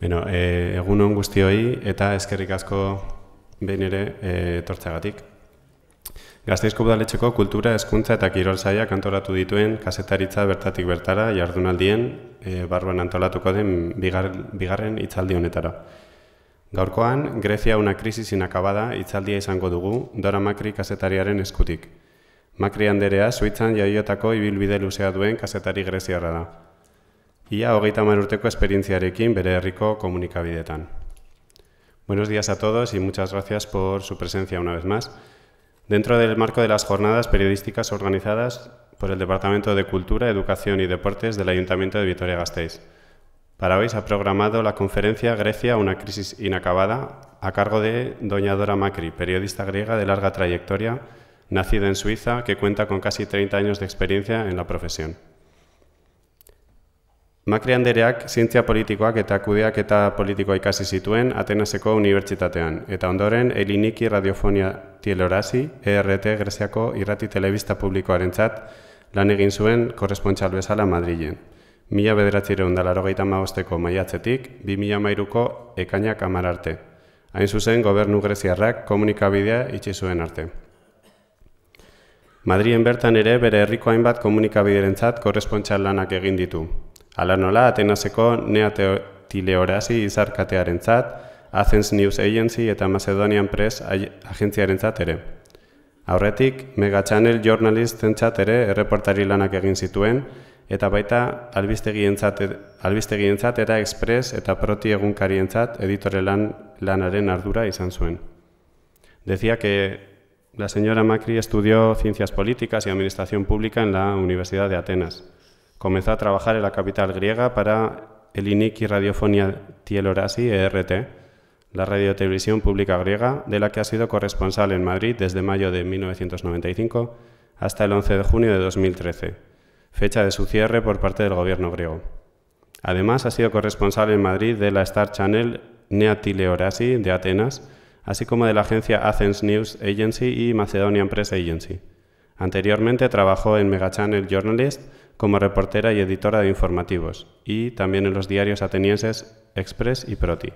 Bueno, e, eh, egun hon guztioi eta eskerrik asko behin ere e, eh, tortzagatik. Gazteizko budaletxeko kultura, eskuntza eta kirol zaiak dituen kasetaritza bertatik bertara jardunaldien e, barruan antolatuko den bigarren itzaldi honetara. Gaurkoan, Grecia una krisis inakabada hitzaldia izango dugu, Dora Makri kasetariaren eskutik. Makri handerea, Suitzan jaiotako ibilbide luzea duen kasetari greziarra da. y ia Manurteco, Experiencia urteko esperientziarekin Rico, Comunica komunikabidetan. Buenos días a todos y muchas gracias por su presencia una vez más. Dentro del marco de las jornadas periodísticas organizadas por el Departamento de Cultura, Educación y Deportes del Ayuntamiento de Vitoria-Gasteiz. Para hoy se ha programado la conferencia Grecia, una crisis inacabada, a cargo de doña Dora Macri, periodista griega de larga trayectoria, nacida en Suiza, que cuenta con casi 30 años de experiencia en la profesión. Makri handereak zientzia politikoak eta kudeak eta politikoa ikasi zituen Atenaseko Unibertsitatean, eta ondoren Eliniki Radiofonia Tielorazi, ERT Greziako Irrati Telebista Publikoaren txat, lan egin zuen korrespontxal bezala Madrilen. Mila bederatzire hundalaro gaitan maiatzetik, bi mila mairuko ekainak amararte. Hain zuzen gobernu greziarrak komunikabidea itxi zuen arte. Madrien bertan ere bere herriko hainbat komunikabiderentzat txat lanak egin ditu. Ala nola, Atenaseko Horazi izarkatearen zat, Athens News Agency eta Macedonian Press agentziaren zat ere. Aurretik, Mega Channel Journalist zentzat ere erreportari lanak egin zituen, eta baita albiztegien zat, e-, eta Express eta Proti egunkarientzat zat editore lanaren ardura izan zuen. Dezia que la señora Macri estudió Ciencias Políticas y Administración Pública en la Universidad de Atenas. comenzó a trabajar en la capital griega para el Iniki Radiofonia Tielorasi ERT, la radiotelevisión pública griega, de la que ha sido corresponsal en Madrid desde mayo de 1995 hasta el 11 de junio de 2013, fecha de su cierre por parte del gobierno griego. Además, ha sido corresponsal en Madrid de la Star Channel Nea Tielorasi de Atenas, así como de la agencia Athens News Agency y Macedonian Press Agency. Anteriormente trabajó en Megachannel Journalist, como reportera y editora de informativos, y también en los diarios atenienses Express y Proti.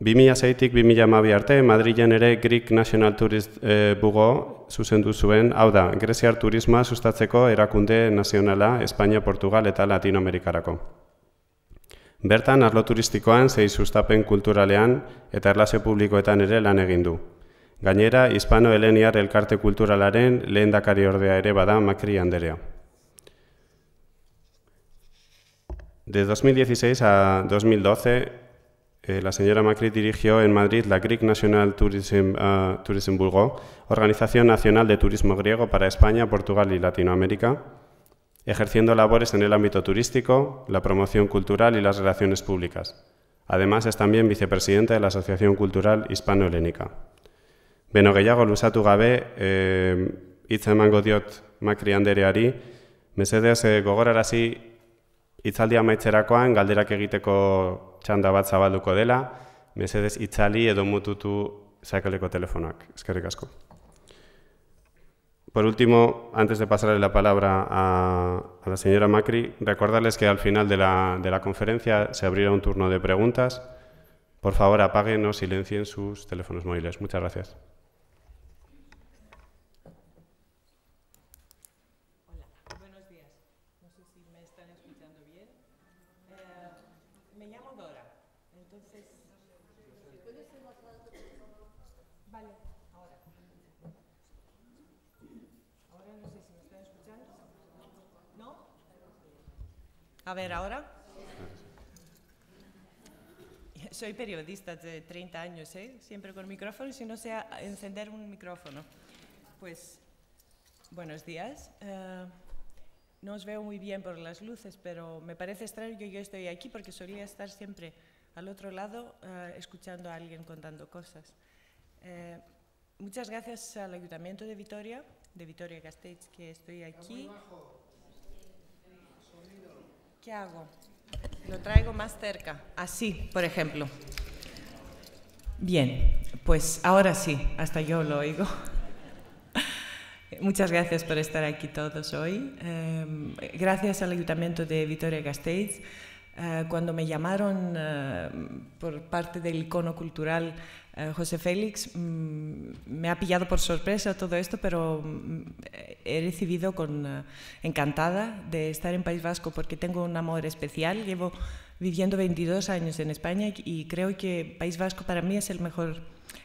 2006-2008 arte, Madrilen ere Greek National Tourist eh, Bugo zuzendu zuen, hau da, Greziar turisma sustatzeko erakunde nazionala España, Portugal eta Latinoamerikarako. Bertan, arlo turistikoan, zei sustapen kulturalean eta erlase publikoetan ere lan egin Gainera, hispano elkarte kulturalaren lehendakari ordea ere bada Macri Anderea. De 2016 a 2012, eh, la señora Macri dirigió en Madrid la Greek National Tourism, eh, Organización Nacional de Turismo Griego para España, Portugal y Latinoamérica, ejerciendo labores en el ámbito turístico, la promoción cultural y las relaciones públicas. Además, es también vicepresidenta de la Asociación Cultural Hispano-Helénica. Beno gehiago luzatu gabe, eh, e, emango diot Makri Andereari, mesedez e, gogorarazi hitzaldi amaitzerakoan galderak egiteko txanda bat zabalduko dela, mesedez itzali edo mututu sakaleko telefonak. Eskerrik asko. Por último, antes de pasarle la palabra a, a la señora Macri, recordarles que al final de la, de la conferencia se abrirá un turno de preguntas. Por favor, apaguen o silencien sus teléfonos móviles. Muchas gracias. A ver, ahora. Soy periodista de 30 años, ¿eh? siempre con micrófono, si no sea encender un micrófono. Pues, buenos días. Eh, no os veo muy bien por las luces, pero me parece extraño que yo estoy aquí porque solía estar siempre al otro lado eh, escuchando a alguien contando cosas. muchas gracias al Ayuntamiento de Vitoria, de Vitoria-Gasteiz, que estoy aquí. ¿Qué hago? Lo traigo más cerca. Así, por ejemplo. Bien, pues ahora sí, hasta yo lo oigo. Muchas gracias por estar aquí todos hoy. Em, gracias al Ayuntamiento de Vitoria-Gasteiz Ah, cuando me llamaron ah, por parte del icono cultural ah, José Félix, mm, me ha pillado por sorpresa todo esto, pero mm, he recibido con encantada de estar en País Vasco porque tengo un amor especial. Llevo viviendo 22 años en España y creo que País Vasco para mí es el mejor.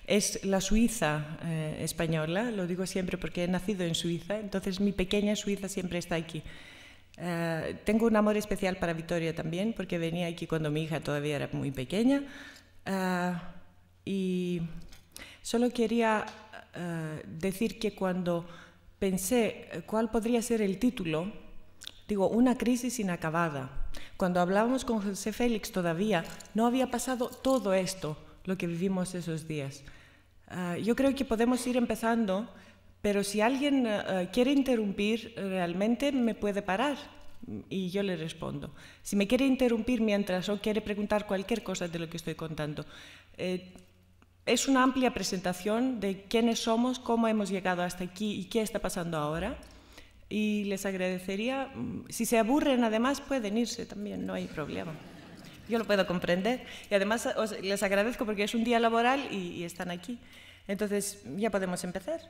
Es la Suiza eh, española, lo digo siempre porque he nacido en Suiza, entonces mi pequeña Suiza siempre está aquí. Eh, tengo un amor especial para Victoria también, porque venía aquí cuando mi hija todavía era muy pequeña. Eh, y solo quería eh, decir que cuando pensé cuál podría ser el título, digo, una crisis inacabada. Cuando hablábamos con José Félix todavía, no había pasado todo esto, lo que vivimos esos días. yo creo que podemos ir empezando pero si alguien eh, eh, quiere interrumpir eh, realmente, me puede parar mm, y yo le respondo. Si me quiere interrumpir mientras o quiere preguntar cualquier cosa de lo que estoy contando, es una amplia presentación de quiénes somos, cómo hemos llegado hasta aquí y qué está pasando ahora. Y les agradecería, mm, si se aburren además pueden irse también, no hay problema. Yo lo puedo comprender. Y además les agradezco porque es un día laboral y están aquí. Entonces, ya podemos empezar.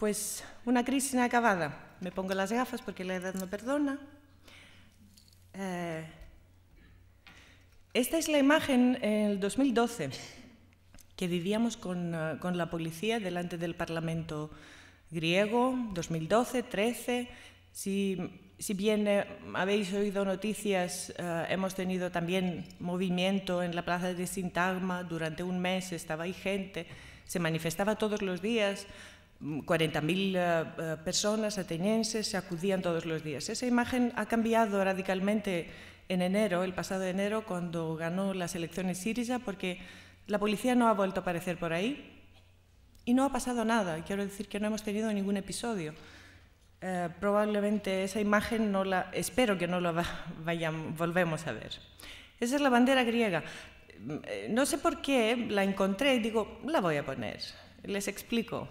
Pues una crisis inacabada. Me pongo las gafas porque la edad no perdona. Eh, esta es la imagen en el 2012 que vivíamos eh, con, la policía delante del Parlamento griego, 2012, 13. Si, si bien eh, habéis oído noticias, hemos tenido también movimiento en la plaza de Sintagma. Durante un mes estaba ahí gente, se manifestaba todos los días. 40.000 eh, eh, personas atenienses se acudían todos los días. Esa imagen ha cambiado radicalmente en enero, el pasado enero, cuando ganó las elecciones Siriza, porque la policía no ha vuelto a aparecer por ahí y no ha pasado nada. Quiero decir que no hemos tenido ningún episodio. Eh, probablemente esa imagen no la espero que no la volvemos a ver. Esa es la bandera griega. Mm, no sé por qué la encontré y digo, la voy a poner. Les explico.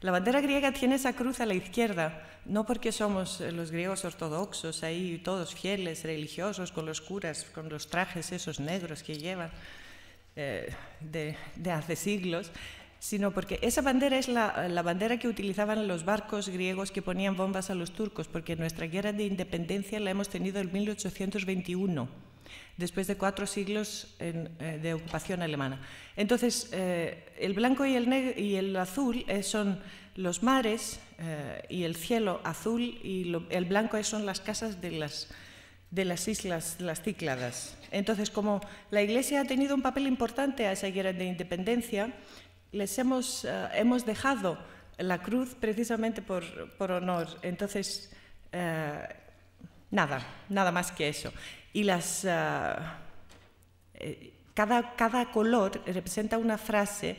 La bandera griega tiene esa cruz a la izquierda, no porque somos eh, los griegos ortodoxos ahí, todos fieles, religiosos, con los curas, con los trajes esos negros que llevan eh, de, hace siglos, sino porque esa bandera es la, la, bandera que utilizaban los barcos griegos que ponían bombas a los turcos, porque nuestra guerra de independencia la hemos tenido en 1821 después de cuatro siglos eh, de ocupación alemana. Entonces, eh, el blanco y el, y el azul eh, son los mares y el cielo azul y el blanco son las casas de las, de las islas, las Cícladas. Entonces, como la Iglesia ha tenido un papel importante a esa guerra de independencia, les hemos, hemos dejado la cruz precisamente por, por honor. Entonces, nada, nada más que eso y las... Ah, eh, cada, cada, color representa una frase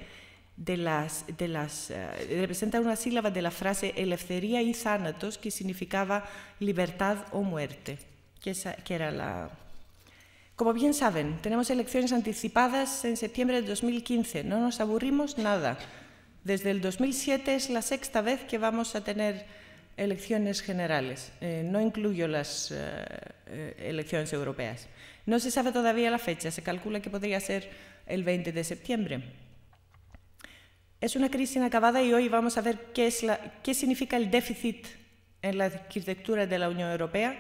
de las, de las ah, representa una sílaba de la frase eleftheria y thanatos que significaba libertad o muerte, que era la... Como bien saben, tenemos elecciones anticipadas en septiembre de 2015, no nos aburrimos nada. Desde el 2007 es la sexta vez que vamos a tener elecciones generales, eh, no incluyo las eh, eh, elecciones europeas. No se sabe todavía la fecha, se calcula que podría ser el 20 de septiembre. Es una crisis inacabada y hoy vamos a ver qué, es la, qué significa el déficit en la arquitectura de la Unión Europea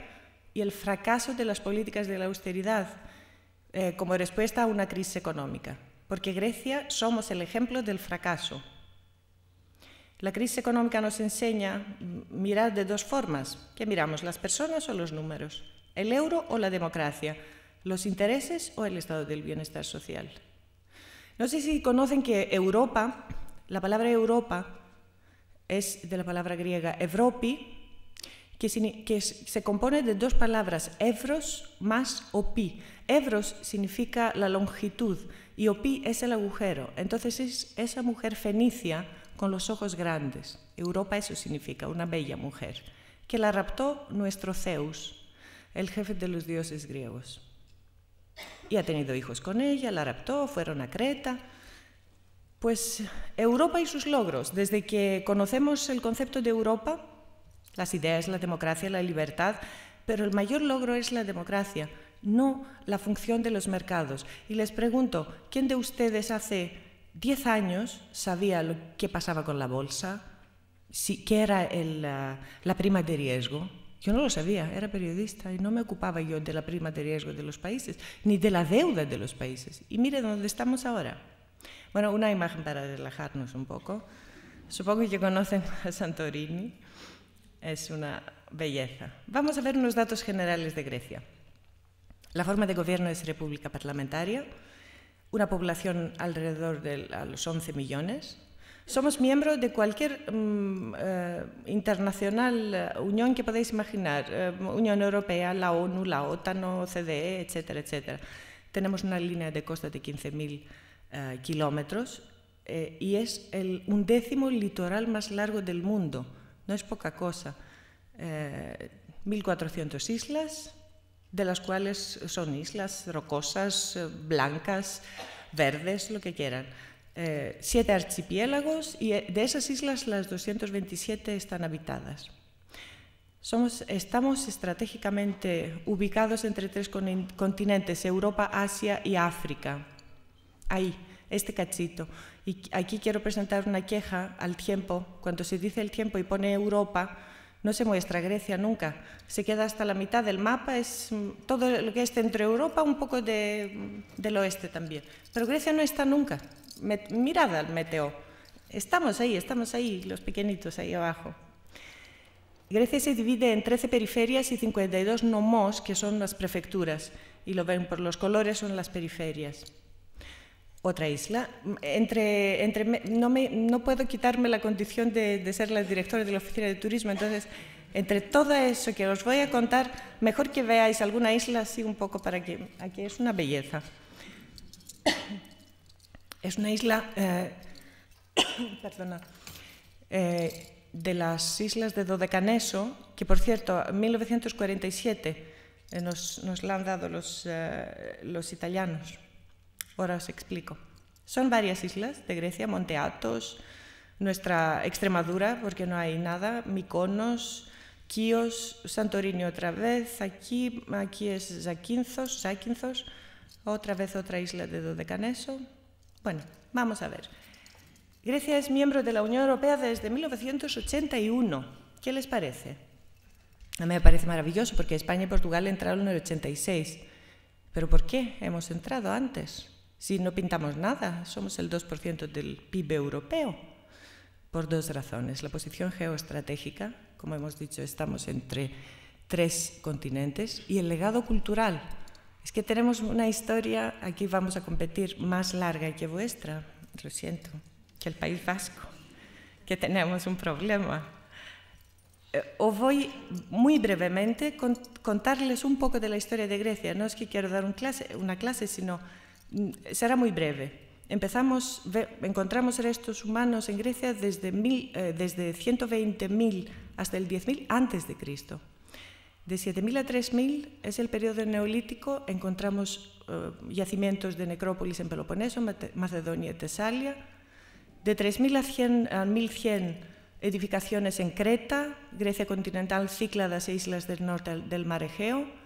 y el fracaso de las políticas de la austeridad como respuesta a una crisis económica. Porque Grecia somos el ejemplo del fracaso. La crisis económica nos enseña mm, mirar de dos formas. ¿Qué miramos? ¿Las personas o los números? ¿El euro o la democracia? ¿Los intereses o el estado del bienestar social? No sé si conocen que Europa, la palabra Europa es de la palabra griega Evropi, que, se compone de dos palabras, evros más opi. Evros significa la longitud y opi es el agujero. Entonces es esa mujer fenicia con los ojos grandes, Europa eso significa, una bella mujer, que la raptó nuestro Zeus, el jefe de los dioses griegos. Y ha tenido hijos con ella, la raptó, fueron a Creta. Pues Europa y sus logros, desde que conocemos el concepto de Europa, las ideas, la democracia, la libertad, pero el mayor logro es la democracia, no la función de los mercados. Y les pregunto, ¿quién de ustedes hace 10 años sabía lo que pasaba con la bolsa, si, qué era eh, la, prima de riesgo. Yo no lo sabía, era periodista y no me ocupaba yo de la prima de riesgo de los países, ni de la deuda de los países. Y mire dónde estamos ahora. Bueno, una imagen para relajarnos un poco. Supongo que conocen a Santorini. Es una belleza. Vamos a ver unos datos generales de Grecia. La forma de gobierno es república parlamentaria una población alrededor de los 11 millones. Somos miembros de cualquier mm, eh, internacional eh, unión que podáis imaginar, eh, Unión Europea, la ONU, la OTAN, OCDE, etcétera, etcétera. Tenemos una línea de costa de 15.000 kilómetros y es el undécimo litoral más largo del mundo. No es poca cosa. 1.400 islas, de las cuales son islas rocosas, eh, blancas, verdes, lo que quieran. Eh, siete archipiélagos y eh, de esas islas las 227 están habitadas. Somos, estamos estratégicamente ubicados entre tres continentes, Europa, Asia y África. Ahí, este cachito. Y aquí quiero presentar una queja al tiempo. Cuando se dice el tiempo y pone Europa, no se muestra Grecia nunca. Se queda hasta la mitad del mapa, es mm, todo lo que es centro Europa, un poco de, mm, del oeste también. Pero Grecia no está nunca. mirad al meteo. Estamos ahí, estamos ahí, los pequeñitos ahí abajo. Grecia se divide en 13 periferias y 52 nomos, que son las prefecturas. Y lo ven por los colores, son las periferias otra isla. Entre, entre no, me, no puedo quitarme la condición de, ser la directora de la Oficina de Turismo, entonces, entre todo eso que os voy a contar, mejor que veáis alguna isla así un poco para que... Aquí es una belleza. Es una isla, eh, eh, de las islas de Dodecaneso, que por cierto, en 1947 eh, nos, nos la han dado los, los italianos Ahora os explico. Son varias islas de Grecia, Monte Athos, nuestra Extremadura, porque no hay nada, Mykonos, Kios, Santorini otra vez, aquí, aquí es Zakynthos, Zakynthos, otra vez otra isla de Dodecaneso. Bueno, vamos a ver. Grecia es miembro de la Unión Europea desde 1981. ¿Qué les parece? A mí me parece maravilloso porque España y Portugal entraron en el 86. ¿Pero por qué hemos entrado antes? si no pintamos nada. Somos el 2% del PIB europeo por dos razones. La posición geoestratégica, como hemos dicho, estamos entre tres continentes, y el legado cultural. Es que tenemos una historia, aquí vamos a competir, más larga que vuestra, lo siento, que el País Vasco, que tenemos un problema. Eh, os voy muy brevemente contarles un poco de la historia de Grecia. No es que quiero dar clase, una clase, sino será muy breve. encontramos restos humanos en Grecia desde, mil, 120.000 eh, hasta el 10.000 antes de Cristo. De 7.000 a 3.000 es el periodo neolítico, encontramos eh, yacimientos de necrópolis en Peloponeso, Macedonia y Tesalia. De 3.000 a, a 1.100 edificaciones en Creta, Grecia continental, Cícladas e islas del norte del mar Egeo.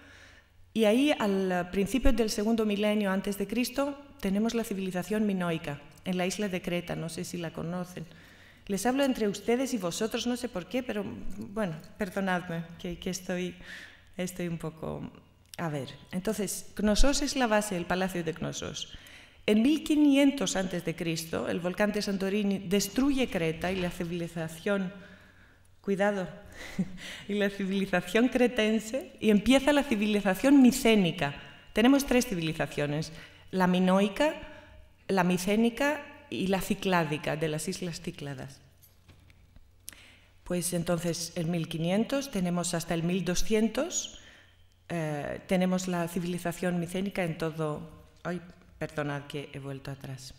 Y ahí, al principio del segundo milenio antes de Cristo, tenemos la civilización minoica en la isla de Creta, no sé si la conocen. Les hablo entre ustedes y vosotros, no sé por qué, pero bueno, perdonadme que, estoy, estoy un poco... A ver, entonces, Knossos es la base, el palacio de Knossos. En 1500 Cristo, el volcán de Santorini destruye Creta y la civilización Cuidado. y la civilización cretense y empieza la civilización micénica. Tenemos tres civilizaciones, la minoica, la micénica y la cicládica de las islas Cícladas. Pues entonces en 1500 tenemos hasta el 1200 eh, tenemos la civilización micénica en todo. Ay, perdonad que he vuelto atrás.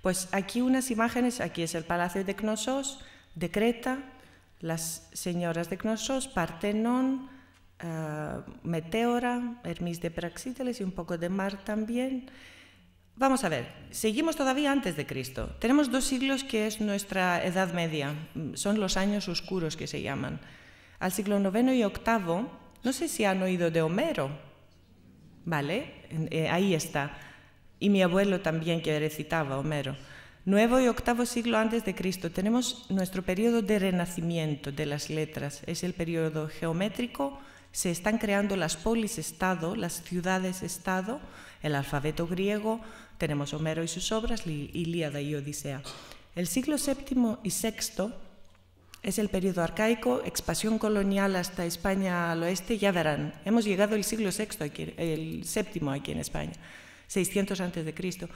Pues aquí unas imágenes, aquí es el Palacio de Cnosos, de Creta, las señoras de Knossos, Partenón, eh, Meteora, hermis de Praxíteles y un poco de Mar también. Vamos a ver, seguimos todavía antes de Cristo. Tenemos dos siglos que es nuestra Edad Media, son los años oscuros que se llaman. Al siglo IX y VIII, no sé si han oído de Homero, ¿vale? Eh, ahí está. Y mi abuelo también que recitaba Homero. Nuevo y octavo siglo antes de Cristo tenemos nuestro periodo de renacimiento de las letras. Es el periodo geométrico, se están creando las polis-estado, las ciudades-estado, el alfabeto griego, tenemos Homero y sus obras, Ilíada y Odisea. El siglo VII y VI es el periodo arcaico, expansión colonial hasta España al oeste, ya verán, hemos llegado al siglo sexto aquí, el VII aquí en España, 600 antes de Cristo.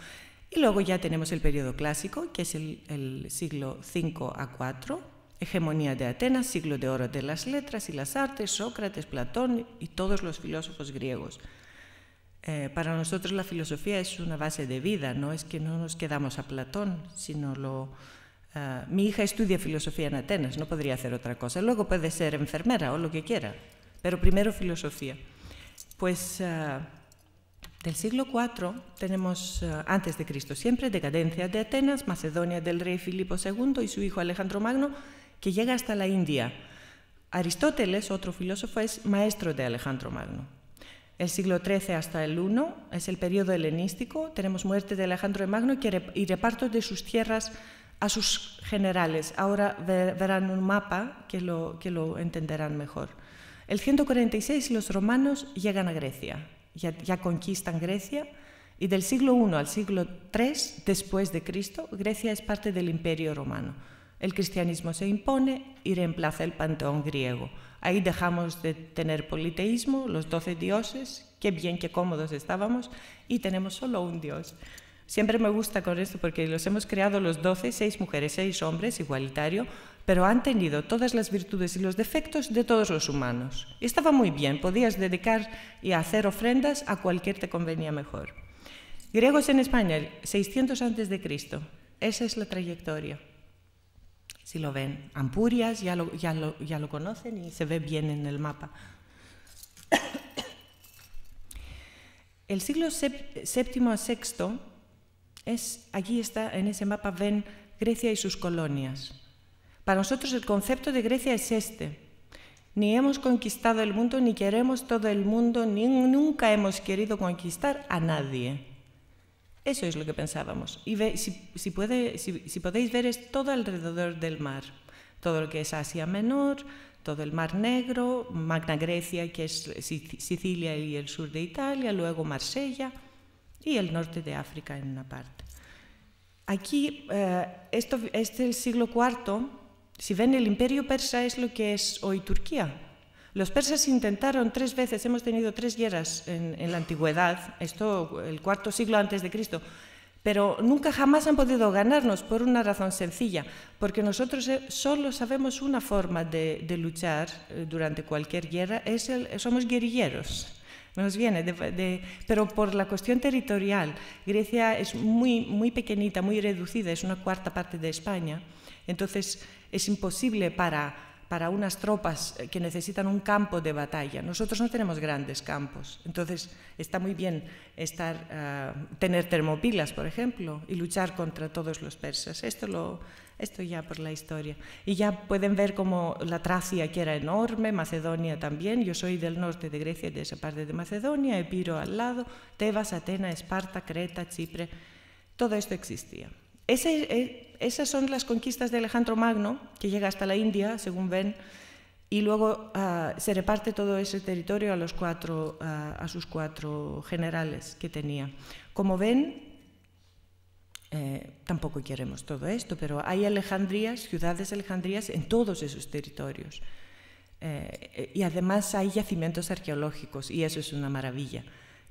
Y luego ya tenemos el periodo clásico, que es el, siglo V a IV, hegemonía de Atenas, siglo de oro de las letras y las artes, Sócrates, Platón y todos los filósofos griegos. Eh, para nosotros la filosofía es una base de vida, no es que no nos quedamos a Platón, sino lo... Eh, mi hija estudia filosofía en Atenas, no podría hacer otra cosa. Luego puede ser enfermera o lo que quiera, pero primero filosofía. Pues... Eh, del siglo IV tenemos eh, antes de Cristo siempre decadencia de Atenas, Macedonia del rey Filipo II y su hijo Alejandro Magno, que llega hasta la India. Aristóteles, otro filósofo, es maestro de Alejandro Magno. El siglo XIII hasta el I es el periodo helenístico, tenemos muerte de Alejandro Magno y reparto de sus tierras a sus generales. Ahora verán un mapa que lo, que lo entenderán mejor. El 146 los romanos llegan a Grecia, ya, conquistan Grecia. Y del siglo I al siglo III después de Cristo, Grecia es parte del Imperio Romano. El cristianismo se impone y reemplaza el panteón griego. Ahí dejamos de tener politeísmo, los doce dioses, qué bien, qué cómodos estábamos, y tenemos solo un dios. Siempre me gusta con esto porque los hemos creado los doce, seis mujeres, seis hombres, igualitario, pero han tenido todas las virtudes y los defectos de todos los humanos. Estaba muy bien, podías dedicar y hacer ofrendas a cualquier te convenía mejor. Griegos en España, 600 antes de Cristo. Esa es la trayectoria. Si lo ven, Ampurias ya lo, conocen y se ve bien en el mapa. El siglo VII a VI es, allí está, en ese mapa ven Grecia y sus colonias. Para nosotros el concepto de Grecia es este. Ni hemos conquistado el mundo, ni queremos todo el mundo, ni nunca hemos querido conquistar a nadie. Eso es lo que pensábamos. Y si, podéis ver es todo alrededor del mar, todo lo que es Asia Menor, todo el Mar Negro, Magna Grecia, que es Sicilia y el sur de Italia, luego Marsella y el norte de África en una parte. Aquí, eh, esto, este es el siglo IV, si ven, el imperio persa es lo que es hoy Turquía. Los persas intentaron tres veces, hemos tenido tres guerras en, la antigüedad, esto el cuarto siglo antes de Cristo, pero nunca jamás han podido ganarnos por una razón sencilla, porque nosotros eh, solo sabemos una forma de, luchar eh, durante cualquier guerra, somos guerrilleros. Nos viene, pero por la cuestión territorial, Grecia es muy, muy pequeñita, muy reducida, es una cuarta parte de España. Entonces, es imposible para, unas tropas eh, que necesitan un campo de batalla. Nosotros no tenemos grandes campos, entonces está muy bien estar, eh, tener termopilas, por ejemplo, y luchar contra todos los persas. Esto, lo, esto ya por la historia. Y ya pueden ver cómo la Tracia, que era enorme, Macedonia también, yo soy del norte de Grecia, de esa parte de Macedonia, Epiro al lado, Tebas, Atena, Esparta, Creta, Chipre, todo esto existía. Eh, esas son las conquistas de Alejandro Magno, que llega hasta la India, según ven, y luego ah, se reparte todo ese territorio ah, a, sus cuatro generales que tenía. Como ven, eh, tampoco queremos todo esto, pero hay alejandrías, ciudades alejandrías en todos esos territorios. Eh, y además hay yacimientos arqueológicos, y eso es una maravilla,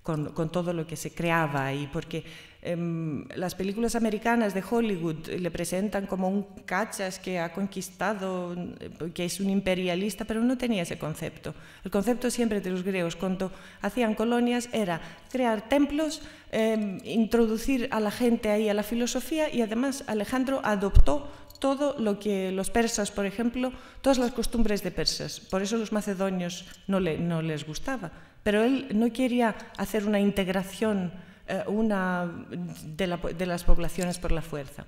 con, con todo lo que se creaba ahí, porque Em, las películas americanas de Hollywood le presentan como un cachas que ha conquistado, em, que es un imperialista, pero no tenía ese concepto. El concepto siempre de los griegos cuando hacían colonias era crear templos, em, introducir a la gente ahí a la filosofía y además Alejandro adoptó todo lo que los persas, por ejemplo, todas las costumbres de persas. Por eso los macedonios no, no les gustaba. Pero él no quería hacer una integración eh, una de, las poblaciones por la fuerza.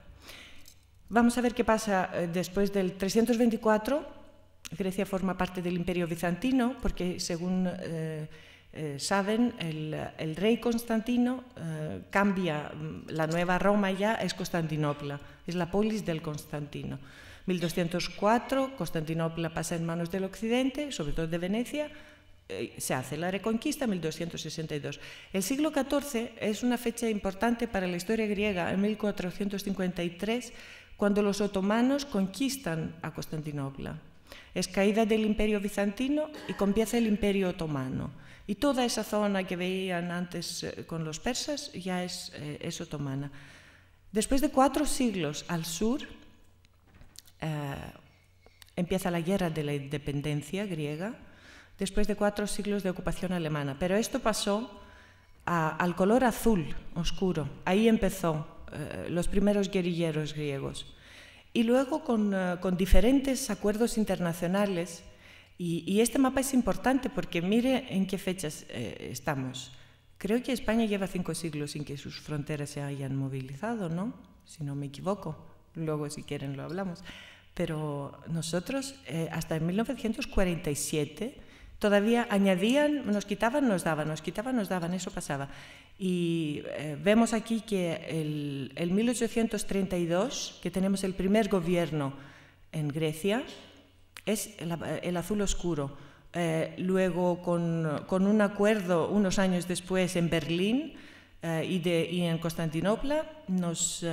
Vamos a ver qué pasa eh, después del 324. Grecia forma parte del imperio bizantino porque, según eh, saben, el, el, rey Constantino cambia mm, la nueva Roma ya, es Constantinopla, es la polis del Constantino. 1204, Constantinopla pasa en manos del occidente, sobre todo de Venecia, eh, se hace la Reconquista en 1262. El siglo XIV es una fecha importante para la historia griega, en 1453, cuando los otomanos conquistan a Constantinopla. Es caída del imperio bizantino y comienza el imperio otomano. Y toda esa zona que veían antes eh, con los persas ya eh, es, otomana. Después de cuatro siglos al sur, empieza la guerra de la independencia griega, después de cuatro siglos de ocupación alemana. Pero esto pasó al color azul oscuro. Ahí empezó eh, los primeros guerrilleros griegos. Y luego con, eh, diferentes acuerdos internacionales. Y, este mapa es importante porque mire en qué fechas eh, estamos. Creo que España lleva cinco siglos sin que sus fronteras se hayan movilizado, ¿no? Si no me equivoco. Luego, si quieren, lo hablamos. Pero nosotros, hasta en 1947, todavía añadían, nos quitaban, nos daban, nos quitaban, nos daban, eso pasaba. Y eh, vemos aquí que el, 1832, que tenemos el primer gobierno en Grecia, es el, azul oscuro. Eh, luego, con, un acuerdo unos años después en Berlín eh, y, en Constantinopla, nos,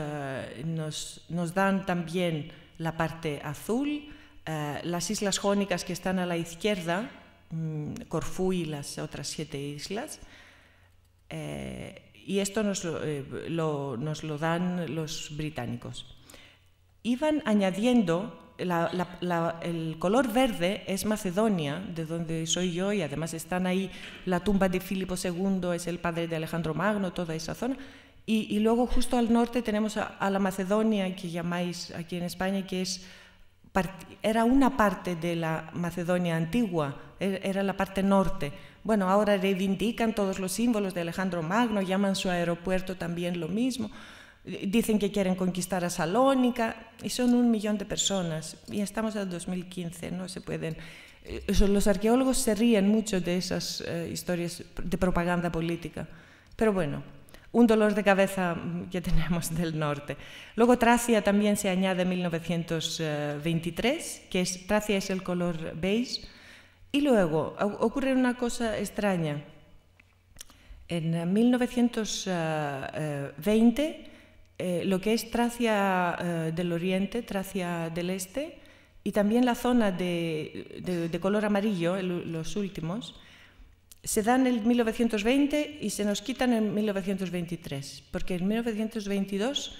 dan también la parte azul. las islas jónicas que están a la izquierda, Mm, Corfú y las otras siete islas. Eh, y esto eh, nos lo, dan los británicos. Iban añadiendo, el color verde es Macedonia, de donde soy yo, y además están ahí la tumba de Filipo II, es el padre de Alejandro Magno, toda esa zona. Y, luego justo al norte tenemos a, la Macedonia que llamáis aquí en España, que es era una parte de la Macedonia antigua, e-, era la parte norte. Bueno, ahora reivindican todos los símbolos de Alejandro Magno, llaman su aeropuerto también lo mismo, eh, dicen que quieren conquistar a Salónica y son un millón de personas y estamos en 2015, no se pueden... Eh, los arqueólogos se ríen mucho de esas eh, historias de propaganda política, pero bueno, un dolor de cabeza que tenemos del norte. Luego Tracia también se añade en 1923, que es, Tracia es el color beige. Y luego ocurre una cosa extraña. En 1920, eh, lo que es Tracia eh, del Oriente, Tracia del Este, y también la zona de color amarillo, los últimos, se dan en 1920 y se nos quitan en 1923, porque en 1922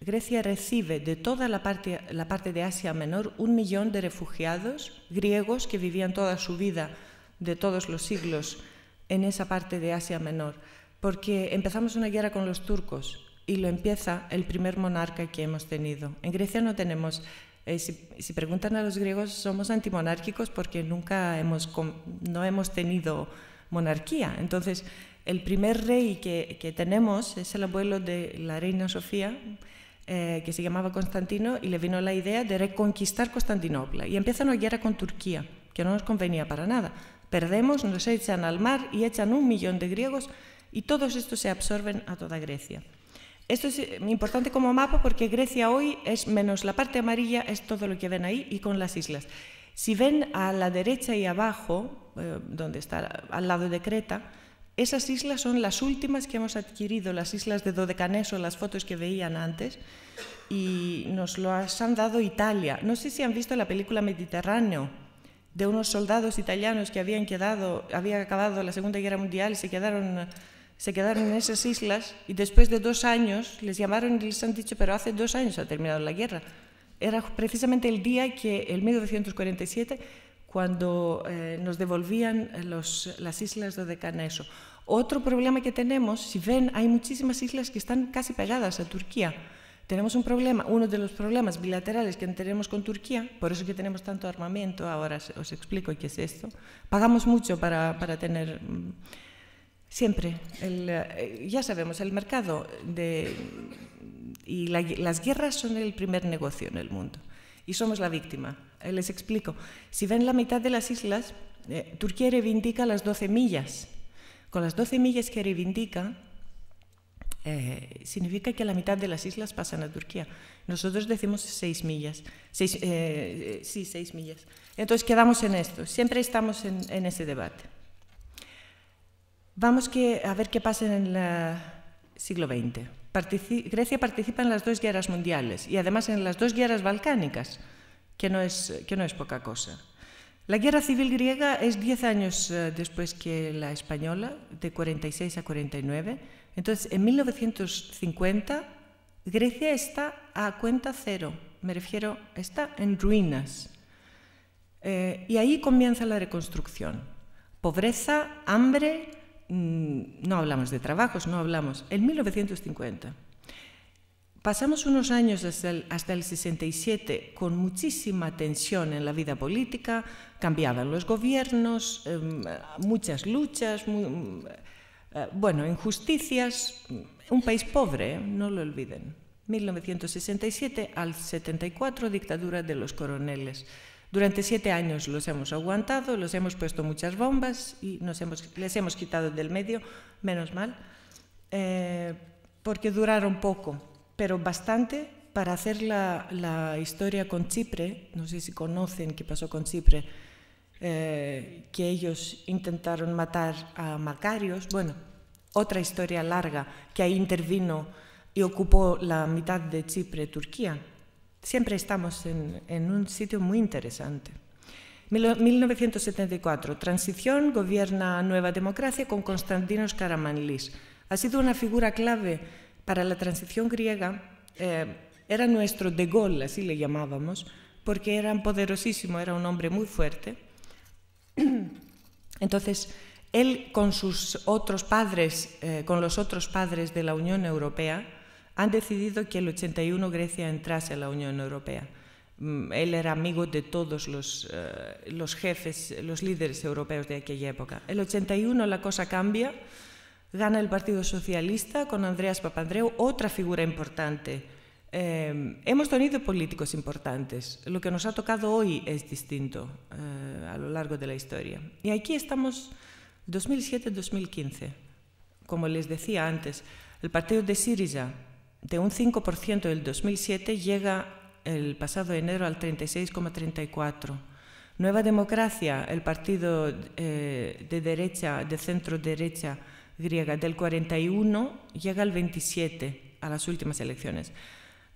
Grecia recibe de toda la parte, la parte de Asia Menor un millón de refugiados griegos que vivían toda su vida de todos los siglos en esa parte de Asia Menor, porque empezamos una guerra con los turcos y lo empieza el primer monarca que hemos tenido. En Grecia no tenemos eh, si, si, preguntan a los griegos, somos antimonárquicos porque nunca hemos, no hemos tenido monarquía. Entonces, el primer rey que, tenemos es el abuelo de la reina Sofía, eh, que se llamaba Constantino, y le vino la idea de reconquistar Constantinopla. Y empieza a guerra con Turquía, que no nos convenía para nada. Perdemos, nos echan al mar y echan un millón de griegos y todos estos se absorben a toda Grecia. Esto es eh, importante como mapa porque Grecia hoy es menos la parte amarilla, es todo lo que ven ahí y con las islas. Si ven a la derecha y abajo, eh, donde está al lado de Creta, esas islas son las últimas que hemos adquirido, las islas de Dodecaneso, las fotos que veían antes, y nos las han dado Italia. No sé si han visto la película Mediterráneo, de unos soldados italianos que habían quedado, había acabado la Segunda Guerra Mundial y se quedaron, se quedaron en esas islas, y después de dos años les llamaron y les han dicho, pero hace dos años ha terminado la guerra. Era precisamente el día que, en 1947, cuando eh, nos devolvían eh, las islas de Decaneso. Otro problema que tenemos, si ven, hay muchísimas islas que están casi pegadas a Turquía. Tenemos un problema, uno de los problemas bilaterales que tenemos con Turquía, por eso que tenemos tanto armamento, ahora os explico qué es esto. Pagamos mucho para, para tener... Mm, siempre, eh, ya sabemos, el mercado de, y las guerras son el primer negocio en el mundo y somos la víctima. Eh, les explico. Si ven la mitad de las islas, eh, Turquía reivindica las 12 millas. Con las 12 millas que reivindica, eh, significa que la mitad de las islas pasan a Turquía. Nosotros decimos 6 millas. sí, 6 millas. Entonces quedamos en esto. Siempre estamos en, ese debate. Vamos a ver qué pasa en el siglo XX. Grecia participa en las dos guerras mundiales y además en las dos guerras balcánicas que no es, poca cosa. La guerra civil griega es 10 años eh, después que la española, de 46 a 49. Entonces, en 1950, Grecia está a cuenta cero, me refiero, está en ruinas. Eh, y ahí comienza la reconstrucción. Pobreza, hambre, mm, no hablamos de trabajos, no hablamos. En 1950. Pasamos unos años hasta el, 67 con muchísima tensión en la vida política, cambiaban los gobiernos, em, muchas luchas, mm, eh, bueno, injusticias, un país pobre, ¿eh? no lo olviden. 1967 al 74, dictadura de los coroneles. Durante siete años los hemos aguantado, los hemos puesto muchas bombas y nos les hemos quitado del medio, menos mal, eh, porque duraron poco pero bastante para hacer la, la, historia con Chipre, no sé si conocen qué pasó con Chipre, eh, que ellos intentaron matar a Macarios, bueno, otra historia larga que ahí intervino y ocupó la mitad de Chipre, Turquía. Siempre estamos en, en un sitio muy interesante. 1974, transición, gobierna Nueva Democracia con Constantinos Karamanlis. Ha sido una figura clave para la transición griega eh, era nuestro de Gaulle, así le llamábamos, porque era poderosísimo, era un hombre muy fuerte. Entonces, él con sus otros padres, eh, con los otros padres de la Unión Europea, han decidido que el 81 Grecia entrase a la Unión Europea. Mm, él era amigo de todos los, eh, los jefes, los líderes europeos de aquella época. El 81 la cosa cambia Gana el Partido Socialista con Andreas Papandreou, otra figura importante. Eh, hemos tenido políticos importantes. Lo que nos ha tocado hoy es distinto eh, a lo largo de la historia. Y aquí estamos 2007-2015. Como les decía antes, el partido de Siriza, de un 5% del 2007, llega el pasado enero al 36,34%. Nueva Democracia, el partido eh, de derecha, de centro derecha, del 41 llega al 27, a las últimas elecciones.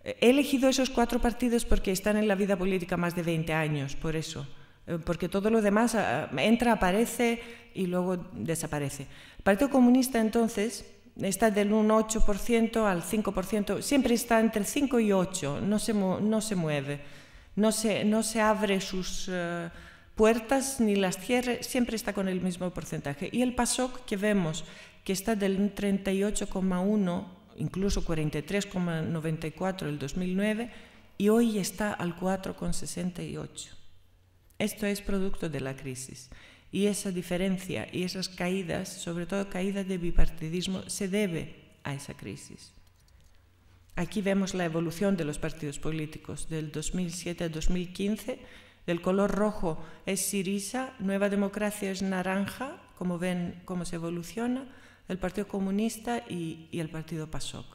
He elegido esos cuatro partidos porque están en la vida política más de 20 años, por eso, eh, porque todo lo demás ah, entra, aparece y luego desaparece. El Partido Comunista entonces está del 1,8% al 5%, siempre está entre 5 y 8, no se, no se mueve, no se, no se abre sus eh, puertas ni las cierre, siempre está con el mismo porcentaje. Y el PASOK que vemos que está del 38,1, incluso 43,94 el 2009, y hoy está al 4,68. Esto es producto de la crisis. Y esa diferencia y esas caídas, sobre todo caídas de bipartidismo, se debe a esa crisis. Aquí vemos la evolución de los partidos políticos del 2007 a 2015. Del color rojo es Sirisa, Nueva Democracia es naranja, como ven cómo se evoluciona, el Partido Comunista y, el Partido PASOK,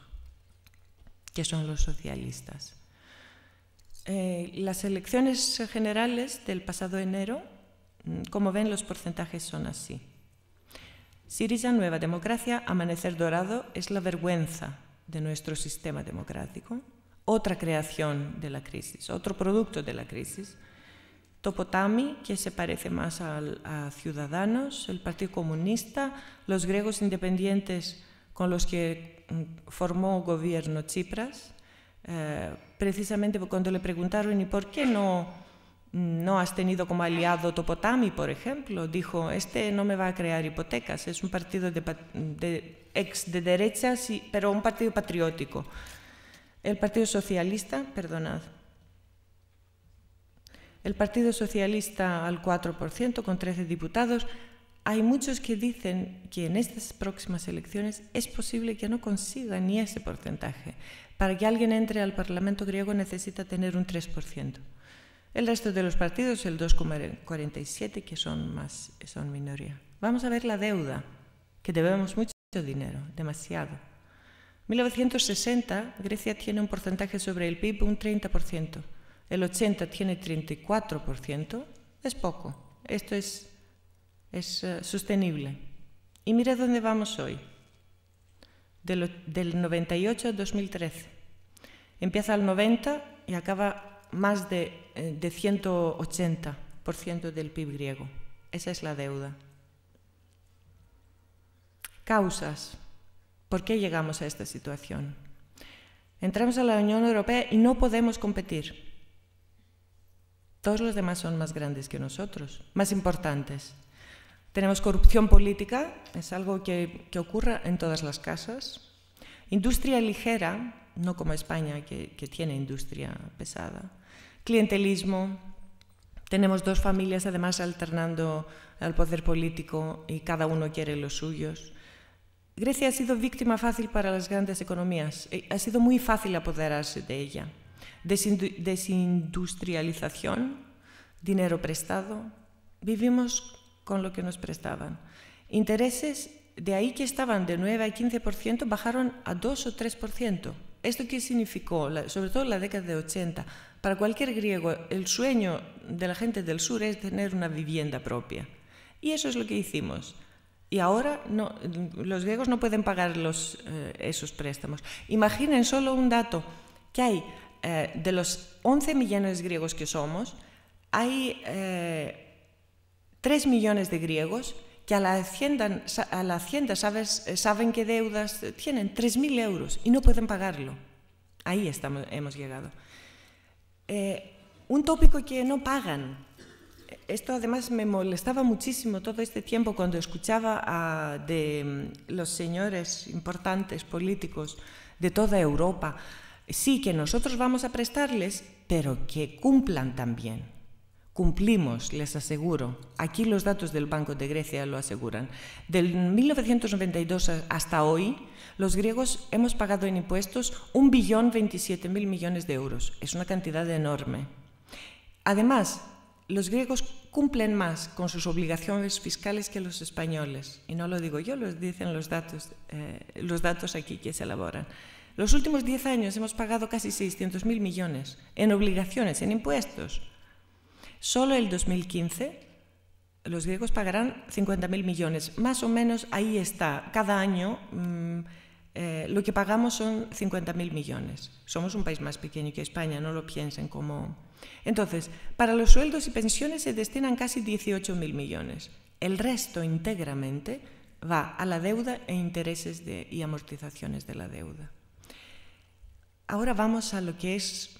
que son los socialistas. Eh, las elecciones generales del pasado enero, mm, como ven, los porcentajes son así. Siriza Nueva Democracia, Amanecer Dorado, es la vergüenza de nuestro sistema democrático, otra creación de la crisis, otro producto de la crisis, Topotami, que se parece más a Ciudadanos, el Partido Comunista, los griegos independientes con los que mm, formó gobierno Tsipras, eh, precisamente cuando le preguntaron, ¿y por qué no, no has tenido como aliado Topotami, por ejemplo? Dijo, este no me va a crear hipotecas, es un partido de, de ex de derechas pero un partido patriótico. El Partido Socialista, perdonad, el Partido Socialista al 4% con 13 diputados. Hay muchos que dicen que en estas próximas elecciones es posible que no consiga ni ese porcentaje. Para que alguien entre al Parlamento griego necesita tener un 3%. El resto de los partidos, el 2,47, que son más, son minoría. Vamos a ver la deuda, que debemos mucho dinero, demasiado. 1960, Grecia tiene un porcentaje sobre el PIB un 30% el 80 tiene 34%, es poco. Esto es, es eh, sostenible. Y mira dónde vamos hoy. del 98 al 2013. Empieza al 90 y acaba más de, eh, de 180% del PIB griego. Esa es la deuda. Causas. ¿Por qué llegamos a esta situación? Entramos a la Unión Europea y no podemos competir. Todos los demás son más grandes que nosotros, más importantes. Tenemos corrupción política, es algo que, que ocurre en todas las casas. Industria ligera, no como España, que, que tiene industria pesada. Clientelismo, tenemos dos familias además alternando al poder político y cada uno quiere los suyos. Grecia ha sido víctima fácil para las grandes economías. Eh, ha sido muy fácil apoderarse de ella desindustrialización, dinero prestado. Vivimos con lo que nos prestaban. Intereses de ahí que estaban de 9 a 15% bajaron a 2 o 3%. ¿Esto qué significó? sobre todo en la década de 80. Para cualquier griego, el sueño de la gente del sur es tener una vivienda propia. Y eso es lo que hicimos. Y ahora los griegos no pueden pagar eh, esos préstamos. Imaginen solo un dato, que hay eh, de los 11 millones de griegos que somos, hay 3 eh, millones de griegos que a la hacienda, a la hacienda sabes, eh, saben qué deudas tienen, 3.000 euros, y no pueden pagarlo. Ahí estamos, hemos llegado. un tópico que no pagan. Esto además me molestaba muchísimo todo este tiempo cuando escuchaba a, de mm, los señores importantes políticos de toda Europa sí que nosotros vamos a prestarles, pero que cumplan también. Cumplimos, les aseguro. Aquí los datos del Banco de Grecia lo aseguran. Del 1992 hasta hoy, los griegos hemos pagado en impuestos un billón mil millones de euros. Es una cantidad enorme. Además, los griegos cumplen más con sus obligaciones fiscales que los españoles. Y no lo digo yo, lo dicen los datos, eh, los datos aquí que se elaboran. Los últimos 10 años hemos pagado casi 600.000 millones en obligaciones, en impuestos. Solo el 2015 los griegos pagarán 50.000 millones. Más o menos ahí está. Cada año mm, eh, lo que pagamos son 50.000 millones. Somos un país más pequeño que España, no lo piensen como... Entonces, para los sueldos y pensiones se destinan casi 18.000 millones. El resto íntegramente va a la deuda e intereses y amortizaciones de la deuda. Ahora vamos a lo que es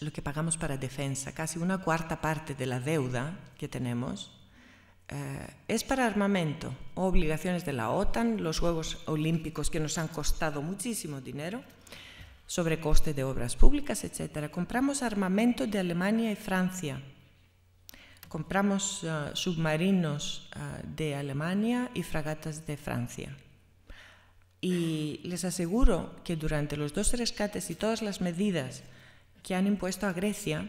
lo que pagamos para defensa. Casi una cuarta parte de la deuda que tenemos eh, es para armamento obligaciones de la OTAN, los Juegos Olímpicos que nos han costado muchísimo dinero, sobre coste de obras públicas, etc. Compramos armamento de Alemania y Francia. Compramos eh, submarinos eh, de Alemania y fragatas de Francia. Y les aseguro que durante los dos rescates y todas las medidas que han impuesto a Grecia,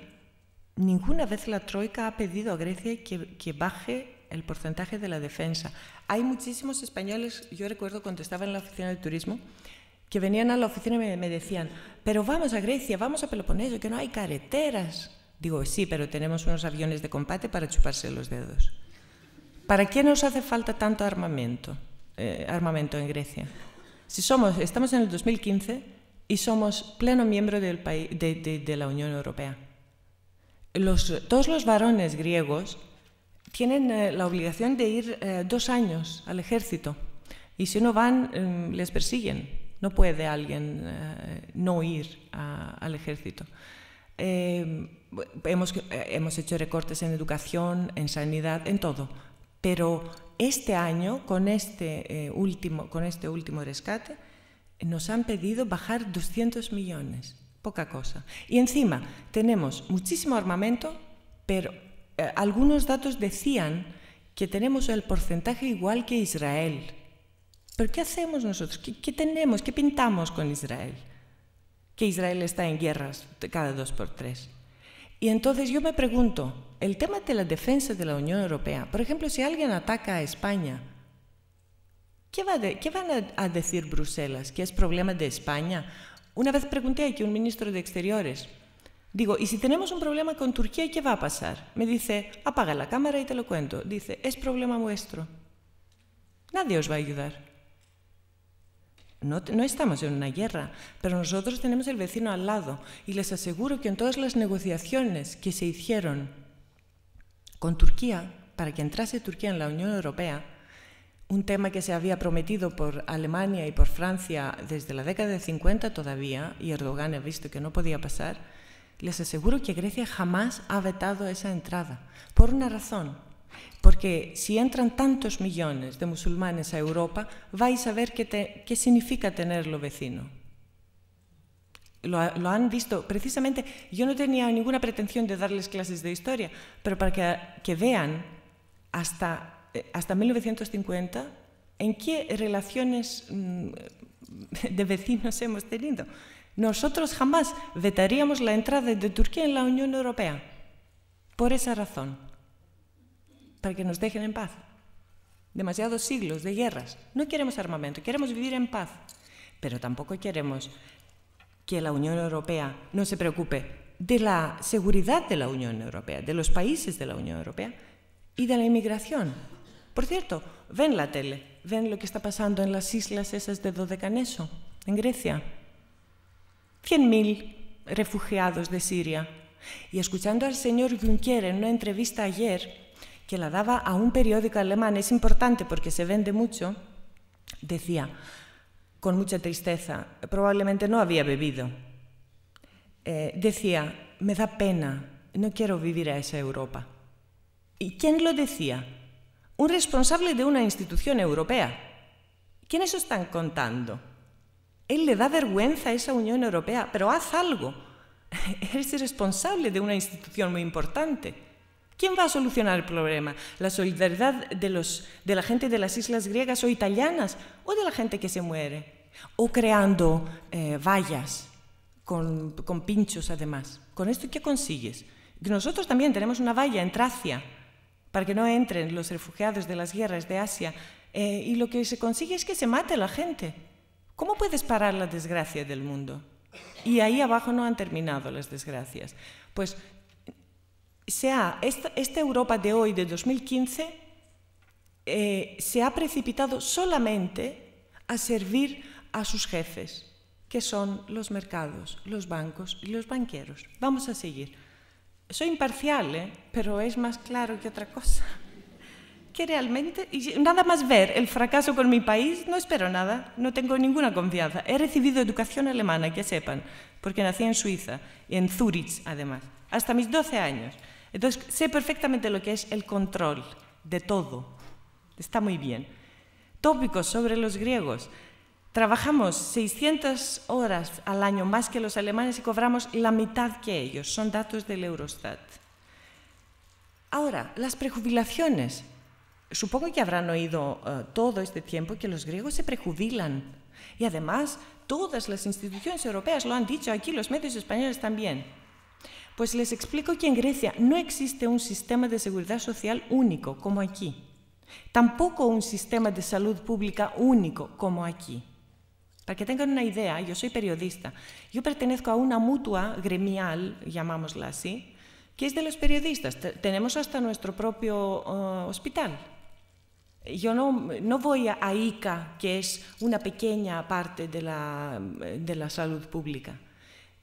ninguna vez la Troika ha pedido a Grecia que, baje el porcentaje de la defensa. Hay muchísimos españoles, yo recuerdo cuando estaba en la oficina de turismo, que venían a la oficina y me, decían, pero vamos a Grecia, vamos a Peloponeso, que no hay carreteras. Digo, sí, pero tenemos unos aviones de combate para chuparse los dedos. ¿Para qué nos hace falta tanto armamento, eh, armamento en Grecia? Si somos, estamos en el 2015 y somos pleno miembro del país, de, la Unión Europea. Los, todos los varones griegos tienen eh, la obligación de ir eh, dos años al ejército y si no van em, les persiguen. No puede alguien eh, no ir al ejército. Em, hemos, hemos hecho recortes en educación, en sanidad, en todo, pero este año, con este, eh, último, con este último rescate, nos han pedido bajar 200 millones, poca cosa. Y encima tenemos muchísimo armamento, pero eh, algunos datos decían que tenemos el porcentaje igual que Israel. ¿Pero qué hacemos nosotros? ¿Qué, qué tenemos? ¿Qué pintamos con Israel? Que Israel está en guerras cada dos por tres. Y entonces yo me pregunto, el tema de la defensa de la Unión Europea, por ejemplo, si alguien ataca a España, ¿qué, van a, decir Bruselas? ¿Que es problema de España? Una vez pregunté aquí a un ministro de Exteriores, digo, ¿y si tenemos un problema con Turquía, qué va a pasar? Me dice, apaga la cámara y te lo cuento. Dice, es problema vuestro. Nadie os va a ayudar. no, estamos en una guerra, pero nosotros tenemos el vecino al lado y les aseguro que en todas las negociaciones que se hicieron con Turquía, para que entrase Turquía en la Unión Europea, un tema que se había prometido por Alemania y por Francia desde la década de 50 todavía, y Erdogan ha visto que no podía pasar, les aseguro que Grecia jamás ha vetado esa entrada, por una razón, porque si entran tantos millones de musulmanes a Europa, vais a ver qué, qué significa tenerlo vecino lo, han visto. Precisamente yo no tenía ninguna pretensión de darles clases de historia, pero para que, vean hasta, eh, hasta 1950 en qué relaciones mm, de vecinos hemos tenido. Nosotros jamás vetaríamos la entrada de Turquía en la Unión Europea, por esa razón, para que nos dejen en paz. Demasiados siglos de guerras. No queremos armamento, queremos vivir en paz, pero tampoco queremos que la Unión Europea no se preocupe de la seguridad de la Unión Europea, de los países de la Unión Europea y de la inmigración. Por cierto, ven la tele, ven lo que está pasando en las islas esas de Dodecaneso, en Grecia. 100.000 refugiados de Siria. Y escuchando al señor Juncker en una entrevista ayer, que la daba a un periódico alemán, es importante porque se vende mucho, decía, con mucha tristeza. Probablemente no había bebido. Eh, decía, me da pena, no quiero vivir a esa Europa. ¿Y quién lo decía? Un responsable de una institución europea. ¿Quiénes están contando? Él le da vergüenza a esa Unión Europea, pero haz algo. Eres responsable de una institución muy importante. ¿Quién va a solucionar el problema? ¿La solidaridad de, la gente de las islas griegas o italianas o de la gente que se muere? ¿O creando eh, vallas con, pinchos además? ¿Con esto qué consigues? Nosotros también tenemos una valla en Tracia para que no entren los refugiados de las guerras de Asia eh, y lo que se consigue es que se mate la gente. ¿Cómo puedes parar la desgracia del mundo? Y ahí abajo no han terminado las desgracias. Pues esta, Europa de hoy, de 2015, eh, se ha precipitado solamente a servir a sus jefes, que son los mercados, los bancos y los banqueros. Vamos a seguir. Soy imparcial, ¿eh? pero es más claro que otra cosa. Que realmente, nada más ver el fracaso con mi país, no espero nada, no tengo ninguna confianza. He recibido educación alemana, que sepan, porque nací en Suiza, y en Zurich, además, hasta mis 12 años. Entonces, sé perfectamente lo que es el control de todo. Está muy bien. Tópicos sobre los griegos. Trabajamos 600 horas al año más que los alemanes y cobramos la mitad que ellos. Son datos del Eurostat. Ahora, las prejubilaciones. Supongo que habrán oído eh, todo este tiempo que los griegos se prejubilan. Y además, todas las instituciones europeas lo han dicho aquí, los medios españoles también. Pues les explico que en Grecia no existe un sistema de seguridad social único como aquí. Tampoco un sistema de salud pública único como aquí. Para que tengan una idea, yo soy periodista. Yo pertenezco a una mutua gremial, llamámosla así, que es de los periodistas. tenemos hasta nuestro propio eh, hospital. Yo no, voy a ICA, que es una pequeña parte de la, de la salud pública.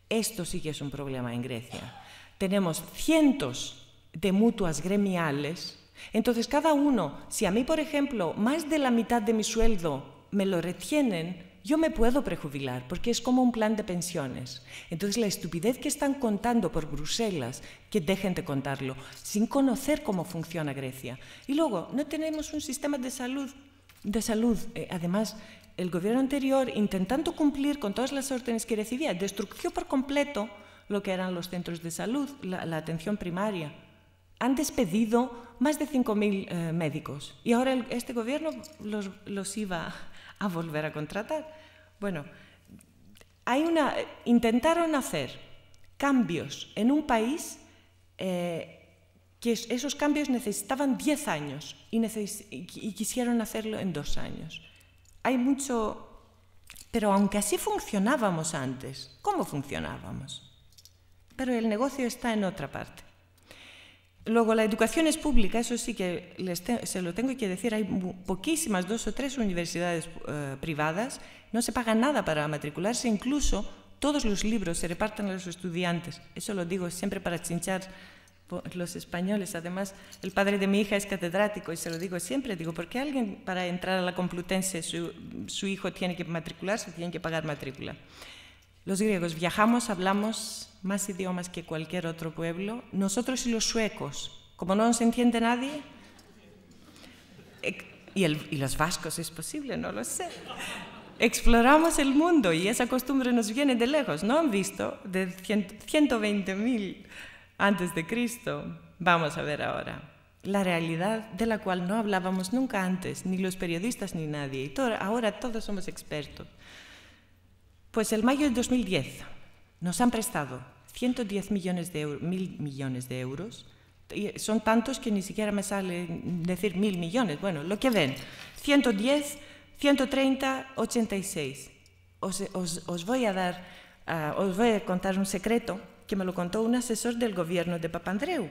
Esto sí que es un problema en Grecia tenemos cientos de mutuas gremiales, entonces cada uno, si a mí, por ejemplo, más de la mitad de mi sueldo me lo retienen, yo me puedo prejubilar porque es como un plan de pensiones. Entonces la estupidez que están contando por Bruselas, que dejen de contarlo, sin conocer cómo funciona Grecia. Y luego, no tenemos un sistema de salud. De salud, eh, además, el gobierno anterior, intentando cumplir con todas las órdenes que recibía, destruyó por completo lo que eran los centros de salud, la, atención primaria. Han despedido más de 5.000 eh, médicos y ahora este gobierno los, iba a volver a contratar. Bueno, hay una, intentaron hacer cambios en un país eh, que esos cambios necesitaban 10 años y, y, quisieron hacerlo en dos años. Hay mucho... Pero aunque así funcionábamos antes, ¿cómo funcionábamos? pero el negocio está en otra parte. Luego, la educación es pública, eso sí que se lo tengo que decir, hay poquísimas, dos o tres universidades eh, privadas, no se paga nada para matricularse, incluso todos los libros se reparten a los estudiantes. Eso lo digo siempre para chinchar los españoles. Además, el padre de mi hija es catedrático y se lo digo siempre, digo, ¿por qué alguien para entrar a la Complutense, su hijo tiene que matricularse, tiene que pagar matrícula? Los griegos viajamos, hablamos más idiomas que cualquier otro pueblo. Nosotros y los suecos, como no nos entiende nadie, y, los vascos es posible, no lo sé. Exploramos el mundo y esa costumbre nos viene de lejos, ¿no han visto? De 120.000 antes de Cristo. Vamos a ver ahora la realidad de la cual no hablábamos nunca antes, ni los periodistas ni nadie. Y ahora todos somos expertos. Pues el mayo del 2010 nos han prestado 110 millones de euros, mil millones de euros. Y son tantos que ni siquiera me sale decir mil millones. Bueno, lo que ven, 110, 130, 86. Os, os, voy a dar, os voy a contar un secreto que me lo contó un asesor del gobierno de Papandreou.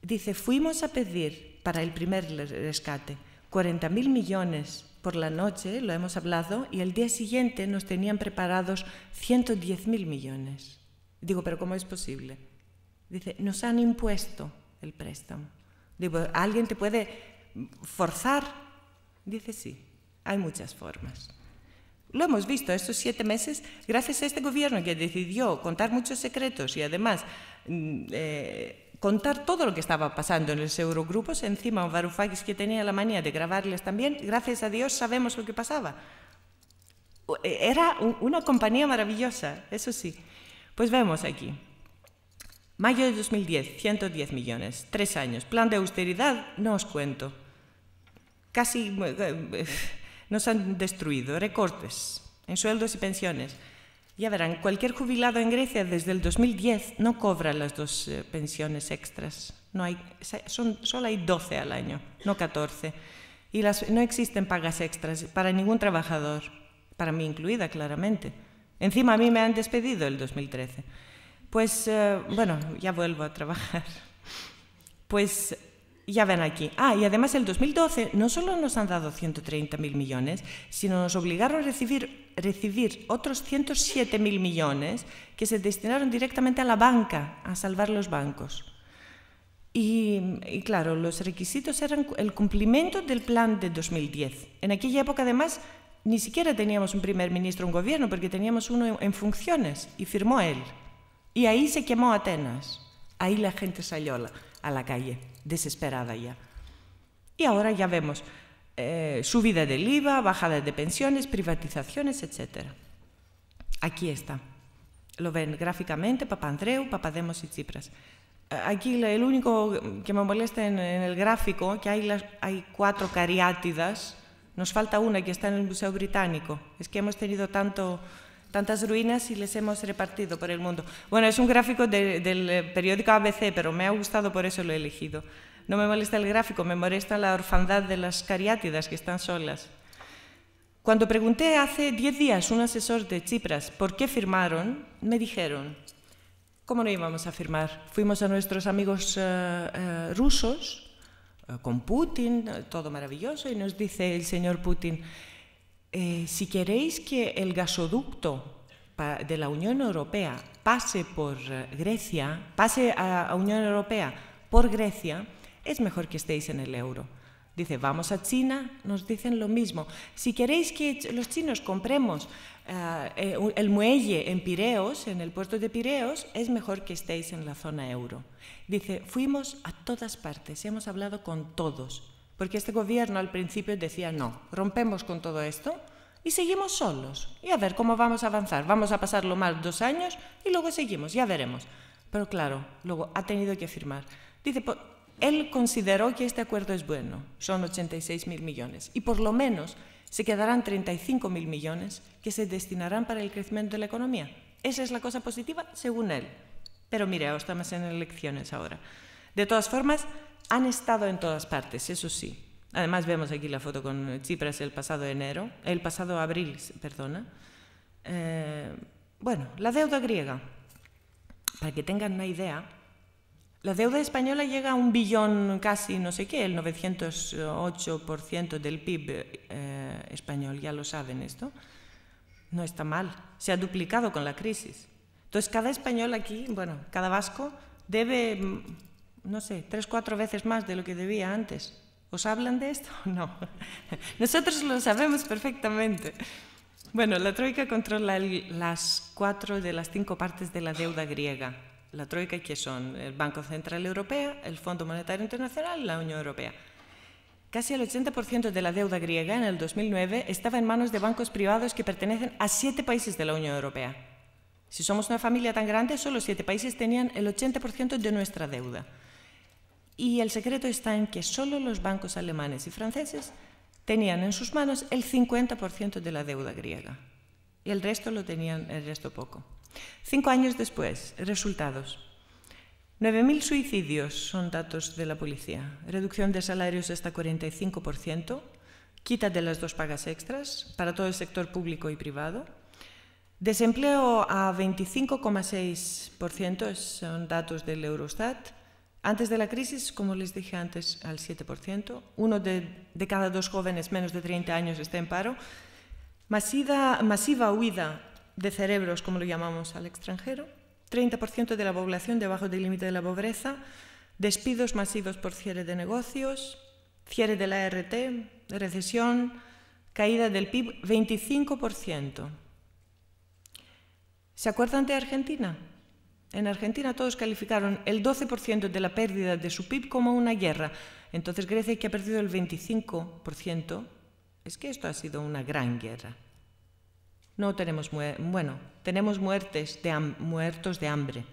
Dice, fuimos a pedir para el primer rescate 40 mil millones por la noche, lo hemos hablado, y el día siguiente nos tenían preparados 110 mil millones. Digo, pero ¿cómo es posible? Dice, nos han impuesto el préstamo. Digo, ¿alguien te puede forzar? Dice, sí, hay muchas formas. Lo hemos visto estos siete meses gracias a este gobierno que decidió contar muchos secretos y además mm, eh, contar todo lo que estaba pasando en los Eurogrupos. Encima, Varoufakis, que tenía la manía de grabarles también, gracias a Dios sabemos lo que pasaba. Eh, era una compañía maravillosa, eso sí. Pues vemos aquí. Mayo de 2010, 110 millones, tres años. Plan de austeridad, no os cuento. Casi eh, eh, nos han destruido. Recortes en sueldos y pensiones. Ya verán, cualquier jubilado en Grecia desde el 2010 no cobra las dos eh, pensiones extras. No hay, son, solo hay 12 al año, no 14. Y las, no existen pagas extras para ningún trabajador, para mí incluida, claramente. Encima a mí me han despedido el 2013. Pues eh, bueno, ya vuelvo a trabajar. Pues ya ven aquí. Ah, y además el 2012 no solo nos han dado 130.000 millones, sino nos obligaron a recibir, recibir otros 107.000 millones que se destinaron directamente a la banca, a salvar los bancos. Y, y, claro, los requisitos eran el cumplimiento del plan de 2010. En aquella época, además, ni siquiera teníamos un primer ministro, un gobierno, porque teníamos uno en funciones y firmó él. Y ahí se quemó Atenas. Ahí la gente salió a la calle desesperada ya. Y ahora ya vemos eh, subida del IVA, bajada de pensiones, privatizaciones, etc. Aquí está. Lo ven gráficamente Papandreou, Papademos y Tsipras. Eh, aquí el único que me molesta en, el gráfico, que hay, hay cuatro cariátidas, nos falta una que está en el Museo Británico. Es que hemos tenido tanto tantas ruinas y les hemos repartido por el mundo. Bueno, es un gráfico del eh, periódico ABC, pero me ha gustado, por eso lo he elegido. No me molesta el gráfico, me molesta la orfandad de las cariátidas que están solas. Cuando pregunté hace diez días a un asesor de Chipras por qué firmaron, me dijeron, ¿cómo no íbamos a firmar? Fuimos a nuestros amigos eh, eh, rusos, con Putin, todo maravilloso, y nos dice el señor Putin, eh, si queréis que el gasoducto de la Unión Europea pase por eh, Grecia, pase a, la Unión Europea por Grecia, es mejor que estéis en el euro. Dice, vamos a China, nos dicen lo mismo. Si queréis que los chinos compremos eh, el muelle en Pireos, en el puerto de Pireos, es mejor que estéis en la zona euro. Dice, fuimos a todas partes, hemos hablado con todos porque este gobierno al principio decía, no, rompemos con todo esto y seguimos solos. Y a ver cómo vamos a avanzar. Vamos a pasarlo mal dos años y luego seguimos, ya veremos. Pero claro, luego ha tenido que firmar. Dice, pues, él consideró que este acuerdo es bueno, son 86 mil millones, y por lo menos se quedarán 35 mil millones que se destinarán para el crecimiento de la economía. Esa es la cosa positiva, según él. Pero mire, estamos en elecciones ahora. De todas formas, han estado en todas partes, eso sí. Además vemos aquí la foto con Tsipras el pasado enero, el pasado abril, perdona. Eh, bueno, la deuda griega. Para que tengan una idea, la deuda española llega a un billón casi, no sé qué, el 908% del PIB eh, español, ya lo saben esto. No está mal, se ha duplicado con la crisis. Entonces cada español aquí, bueno, cada vasco debe no sé, tres, cuatro veces más de lo que debía antes. ¿Os hablan de esto? o No. Nosotros lo sabemos perfectamente. Bueno, la Troika controla las cuatro de las cinco partes de la deuda griega. La Troika, que son el Banco Central Europeo, el Fondo Monetario Internacional y la Unión Europea. Casi el 80% de la deuda griega en el 2009 estaba en manos de bancos privados que pertenecen a siete países de la Unión Europea. Si somos una familia tan grande, solo siete países tenían el 80% de nuestra deuda. Y el secreto está en que solo los bancos alemanes y franceses tenían en sus manos el 50% de la deuda griega y el resto lo tenían, el resto poco. Cinco años después, resultados. 9.000 suicidios son datos de la policía, reducción de salarios hasta 45%, quita de las dos pagas extras para todo el sector público y privado, desempleo a 25,6%, son datos del Eurostat, antes de la crisis, como les dije antes, al 7%, uno de, cada dos jóvenes menos de 30 años está en paro, masiva, masiva huida de cerebros, como lo llamamos, al extranjero, 30% de la población debajo del límite de la pobreza, despidos masivos por cierre de negocios, cierre de la e RT, recesión, caída del PIB, 25%. ¿Se acuerdan de Argentina? En Argentina todos calificaron el 12% de la pérdida de su PIB como una guerra. Entonces Grecia, que ha perdido el 25%, es que esto ha sido una gran guerra. No tenemos, bueno, tenemos muertes de muertos de hambre.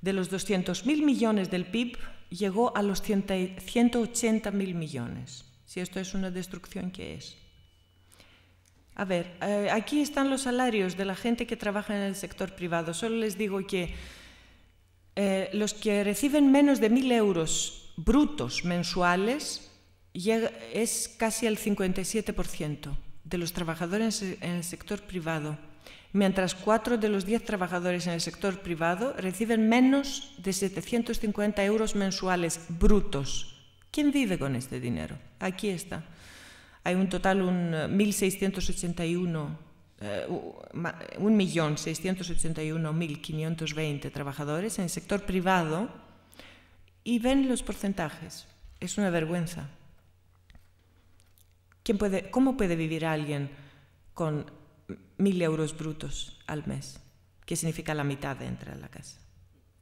De los 200.000 millones del PIB llegó a los 180.000 millones. Si esto es una destrucción, ¿qué es? A ver, eh, aquí están los salarios de la gente que trabaja en el sector privado. Solo les digo que eh, los que reciben menos de 1.000 euros brutos mensuales es casi el 57% de los trabajadores en el sector privado, mientras 4 de los 10 trabajadores en el sector privado reciben menos de 750 euros mensuales brutos. ¿Quién vive con este dinero? Aquí está hay un total un 1.681 eh, 1.681.520 eh, trabajadores en el sector privado y ven los porcentajes. Es una vergüenza. ¿Quién puede, ¿Cómo puede vivir alguien con 1.000 euros brutos al mes? Que significa la mitad de entrar a la casa.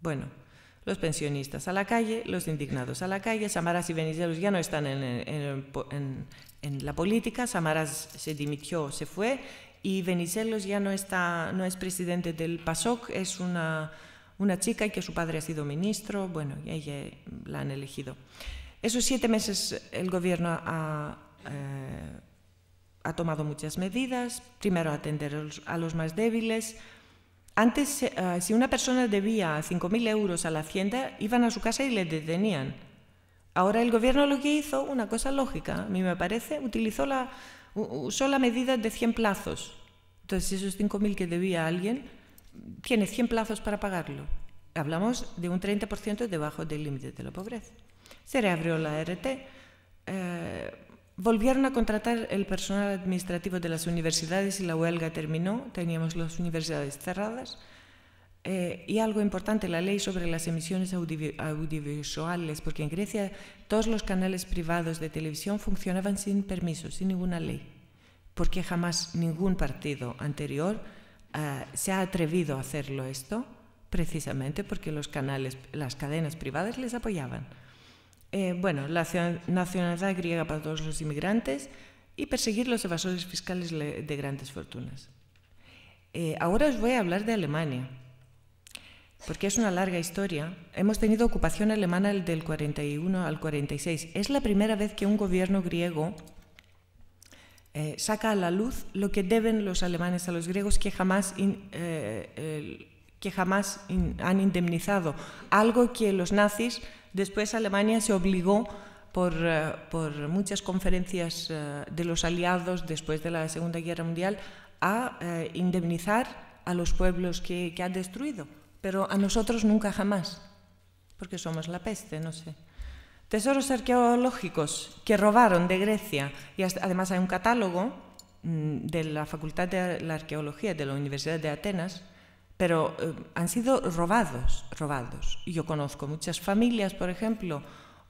Bueno, los pensionistas a la calle, los indignados a la calle. Samaras y Venizelos ya no están en, la política, Samaras se dimitió, se fue, y Venizelos ya no, está, no es presidente del PASOK, es una, chica y que su padre ha sido ministro, bueno, y ella la han elegido. Esos siete meses el gobierno ha... ha eh, tomado muchas medidas, primero atender a los más débiles, antes, eh, si una persona debía 5.000 euros a la hacienda, iban a su casa y le detenían. Ahora el gobierno lo que hizo, una cosa lógica, a mí me parece, utilizó la, usó la medida de 100 plazos. Entonces, esos 5.000 que debía alguien, tiene 100 plazos para pagarlo. Hablamos de un 30% debajo del límite de la pobreza. Se reabrió la RT. Eh, Volvieron a contratar el personal administrativo de las universidades y la huelga terminó, teníamos las universidades cerradas. Eh, y algo importante, la ley sobre las emisiones audiovisuales, porque en Grecia todos los canales privados de televisión funcionaban sin permiso, sin ninguna ley, porque jamás ningún partido anterior eh, se ha atrevido a hacerlo esto, precisamente porque los canales, las cadenas privadas les apoyaban. Eh, bueno, la nacionalidad griega para todos los inmigrantes y perseguir los evasores fiscales de grandes fortunas. Eh, ahora os voy a hablar de Alemania, porque es una larga historia. Hemos tenido ocupación alemana del 41 al 46. Es la primera vez que un gobierno griego eh, saca a la luz lo que deben los alemanes a los griegos que jamás, que jamás han indemnizado, algo que los nazis Después Alemania se obligó por, eh, muchas conferencias eh, de los aliados después de la Segunda Guerra Mundial a eh, indemnizar a los pueblos que, que destruido, pero a nosotros nunca jamás, porque somos la peste, no sé. Tesoros arqueológicos que robaron de Grecia, y además hay un catálogo mm, de la Facultad de la Arqueología de la Universidad de Atenas, pero eh, han sido robados, robados. Yo conozco muchas familias, por ejemplo,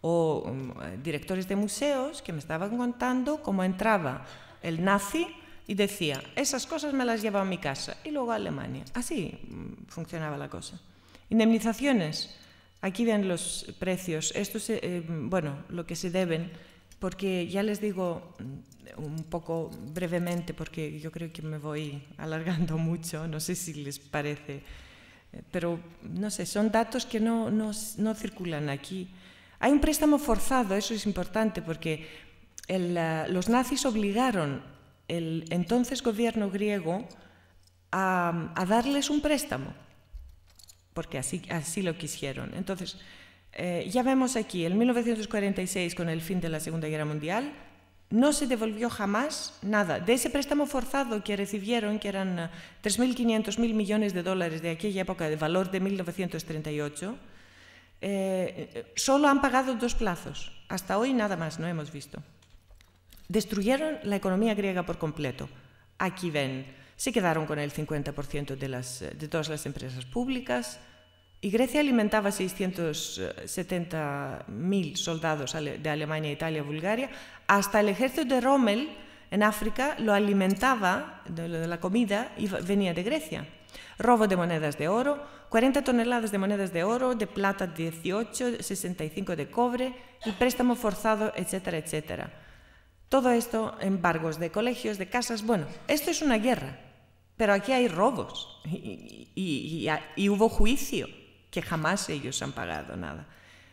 o mm, eh, directores de museos que me estaban contando cómo entraba el nazi y decía, esas cosas me las llevo a mi casa y luego a Alemania. Así mm, funcionaba la cosa. Indemnizaciones. Aquí ven los precios. Esto es, eh, mm, bueno, lo que se deben porque ya les digo mm, un poco brevemente, porque yo creo que me voy alargando mucho, no sé si les parece, eh, pero no sé, son datos que no, no, circulan aquí. Hay un préstamo forzado, eso es importante, porque eh, los nazis obligaron el entonces gobierno griego a, a darles un préstamo, porque así, así lo quisieron. Entonces, eh, ya vemos aquí, en 1946, con el fin de la Segunda Guerra Mundial, no se devolvió jamás nada. De ese préstamo forzado que recibieron, que eran 3.500.000 eh, millones de dólares de aquella época, de valor de 1938, eh, solo han pagado dos plazos. Hasta hoy nada más, no hemos visto. Destruyeron la economía griega por completo. Aquí ven, se quedaron con el 50% de todas las empresas públicas, y Grecia alimentaba 670.000 eh, soldados de Alemania, Italia, Bulgaria. Hasta el ejército de Rommel en África lo alimentaba de la comida y venía de Grecia. Robo de monedas de oro, 40 toneladas de monedas de oro, de plata 18, 65 de cobre, y préstamo forzado, etcétera, etcétera. Todo esto, embargos de colegios, de casas. Bueno, esto es una guerra, pero aquí hay robos y hubo juicio que jamás ellos han pagado nada.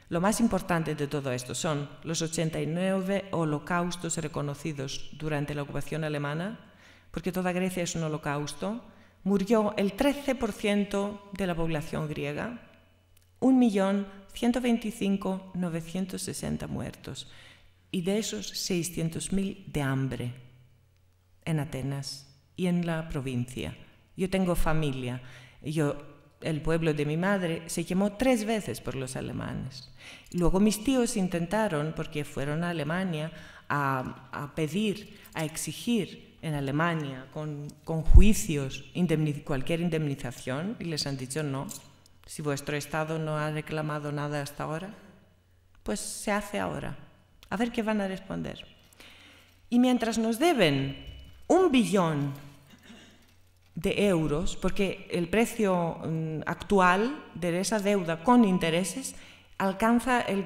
Lo más importante de todo esto son los 89 holocaustos reconocidos durante la ocupación alemana, porque toda Grecia es un holocausto. Murió el 13% de la población griega, 1.125.960 muertos, y de esos 600.000 de hambre en Atenas y en la provincia. Yo tengo familia, yo el pueblo de mi madre, se quemó tres veces por los alemanes. Luego mis tíos intentaron, porque fueron a Alemania, a, pedir, a exigir en Alemania con, juicios cualquier indemnización y les han dicho no. Si vuestro Estado no ha reclamado nada hasta ahora, pues se hace ahora. A ver qué van a responder. Y mientras nos deben un billón de euros, porque el precio mm, actual de esa deuda con intereses alcanza el,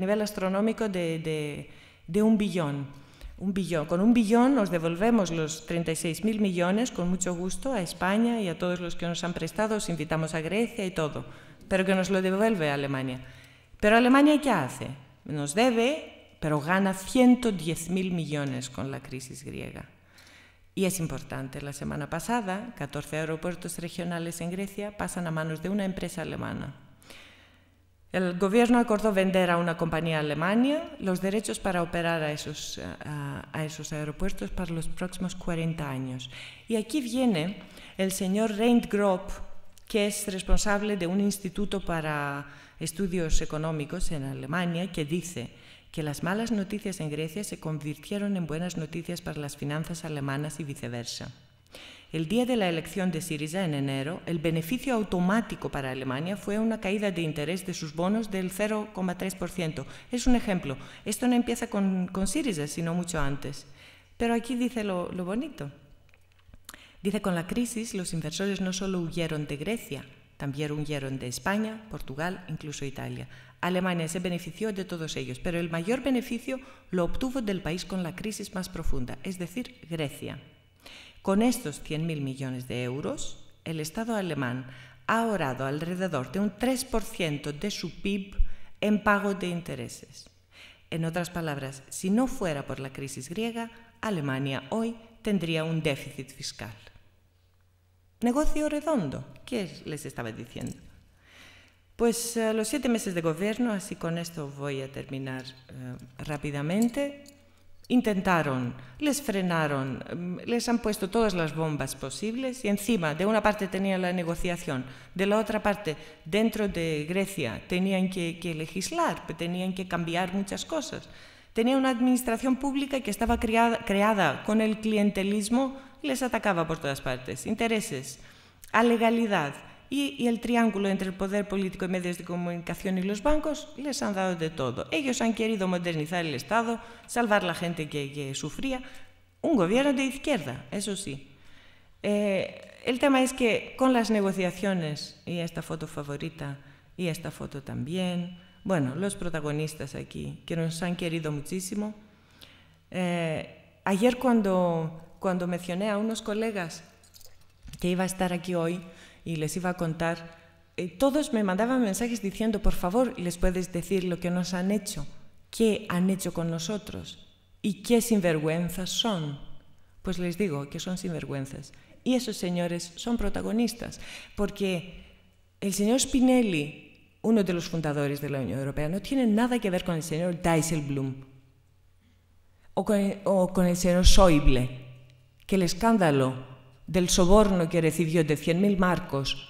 nivel astronómico de, un billón. Un billón. Con un billón nos devolvemos los 36.000 millones con mucho gusto a España y a todos los que nos han prestado, os invitamos a Grecia y todo, pero que nos lo devuelve Alemania. Pero Alemania ¿qué hace? Nos debe, pero gana 110.000 millones con la crisis griega. Y es importante, la semana pasada, 14 aeropuertos regionales en Grecia pasan a manos de una empresa alemana. El gobierno acordó vender a una compañía alemana los derechos para operar a esos, aeropuertos para los próximos 40 años. Y aquí viene el señor Reint Grob, que es responsable de un instituto para estudios económicos en Alemania, que dice, que las malas noticias en Grecia se convirtieron en buenas noticias para las finanzas alemanas y viceversa. El día de la elección de Syriza en enero, el beneficio automático para Alemania fue una caída de interés de sus bonos del 0,3%. Es un ejemplo. Esto no empieza con, Siriza, Syriza, sino mucho antes. Pero aquí dice lo, bonito. Dice, con la crisis los inversores no solo huyeron de Grecia, también huyeron de España, Portugal, incluso Italia. Alemania se benefició de todos ellos, pero el mayor beneficio lo obtuvo del país con la crisis más profunda, es decir, Grecia. Con estos 100.000 millones de euros, el Estado alemán ha ahorrado alrededor de un 3% de su PIB en pago de intereses. En otras palabras, si no fuera por la crisis griega, Alemania hoy tendría un déficit fiscal. Negocio redondo, ¿qué les estaba diciendo? Pues eh, los siete meses de gobierno, así con esto voy a terminar eh, rápidamente, intentaron, les frenaron, mm, les han puesto todas las bombas posibles y encima de una parte tenían la negociación, de la otra parte dentro de Grecia tenían que, que legislar, pues tenían que cambiar muchas cosas. Tenía una administración pública que estaba creada, creada con el clientelismo, les atacaba por todas partes, intereses, a legalidad, y, el triángulo entre el poder político y medios de comunicación y los bancos les han dado de todo. Ellos han querido modernizar el Estado, salvar la gente que, sufría. Un gobierno de izquierda, eso sí. Eh, el tema es que con las negociaciones, y esta foto favorita, y esta foto también, bueno, los protagonistas aquí, que nos han querido muchísimo. Eh, ayer cuando, cuando mencioné a unos colegas que iba a estar aquí hoy, y les iba a contar, eh, todos me mandaban mensajes diciendo, por favor, les puedes decir lo que nos han hecho, qué han hecho con nosotros y qué sinvergüenzas son. Pues les digo que son sinvergüenzas. Y esos señores son protagonistas, porque el señor Spinelli, uno de los fundadores de la Unión Europea, no tiene nada que ver con el señor Dijsselbloem Bloom o con el señor Schäuble, que el escándalo del soborno que recibió de 100.000 marcos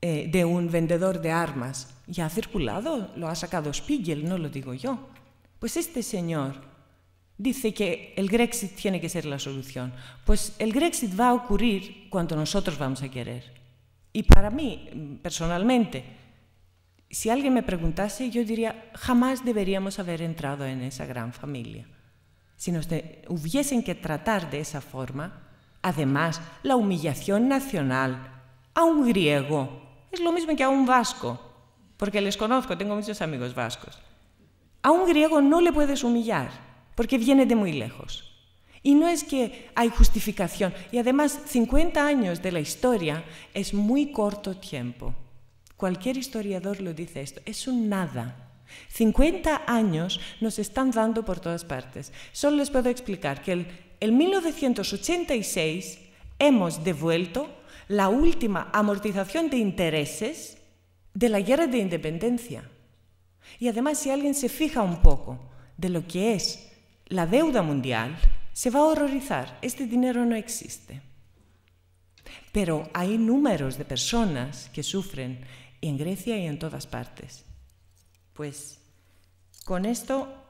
eh, de un vendedor de armas. Y ha circulado, lo ha sacado Spiegel, no lo digo yo. Pues este señor dice que el Grexit tiene que ser la solución. Pues el Grexit va a ocurrir cuando nosotros vamos a querer. Y para mí, personalmente, si alguien me preguntase, yo diría, jamás deberíamos haber entrado en esa gran familia. Si nos hubiesen que tratar de esa forma, Además, la humillación nacional a un griego es lo mismo que a un vasco, porque les conozco, tengo muchos amigos vascos. A un griego no le puedes humillar, porque viene de muy lejos. Y no es que hay justificación. Y además, 50 años de la historia es muy corto tiempo. Cualquier historiador lo dice esto. Es un nada. 50 años nos están dando por todas partes. Solo les puedo explicar que el en 1986 hemos devuelto la última amortización de intereses de la guerra de independencia. Y además, si alguien se fija un poco de lo que es la deuda mundial, se va a horrorizar. Este dinero no existe. Pero hay números de personas que sufren en Grecia y en todas partes. Pues con esto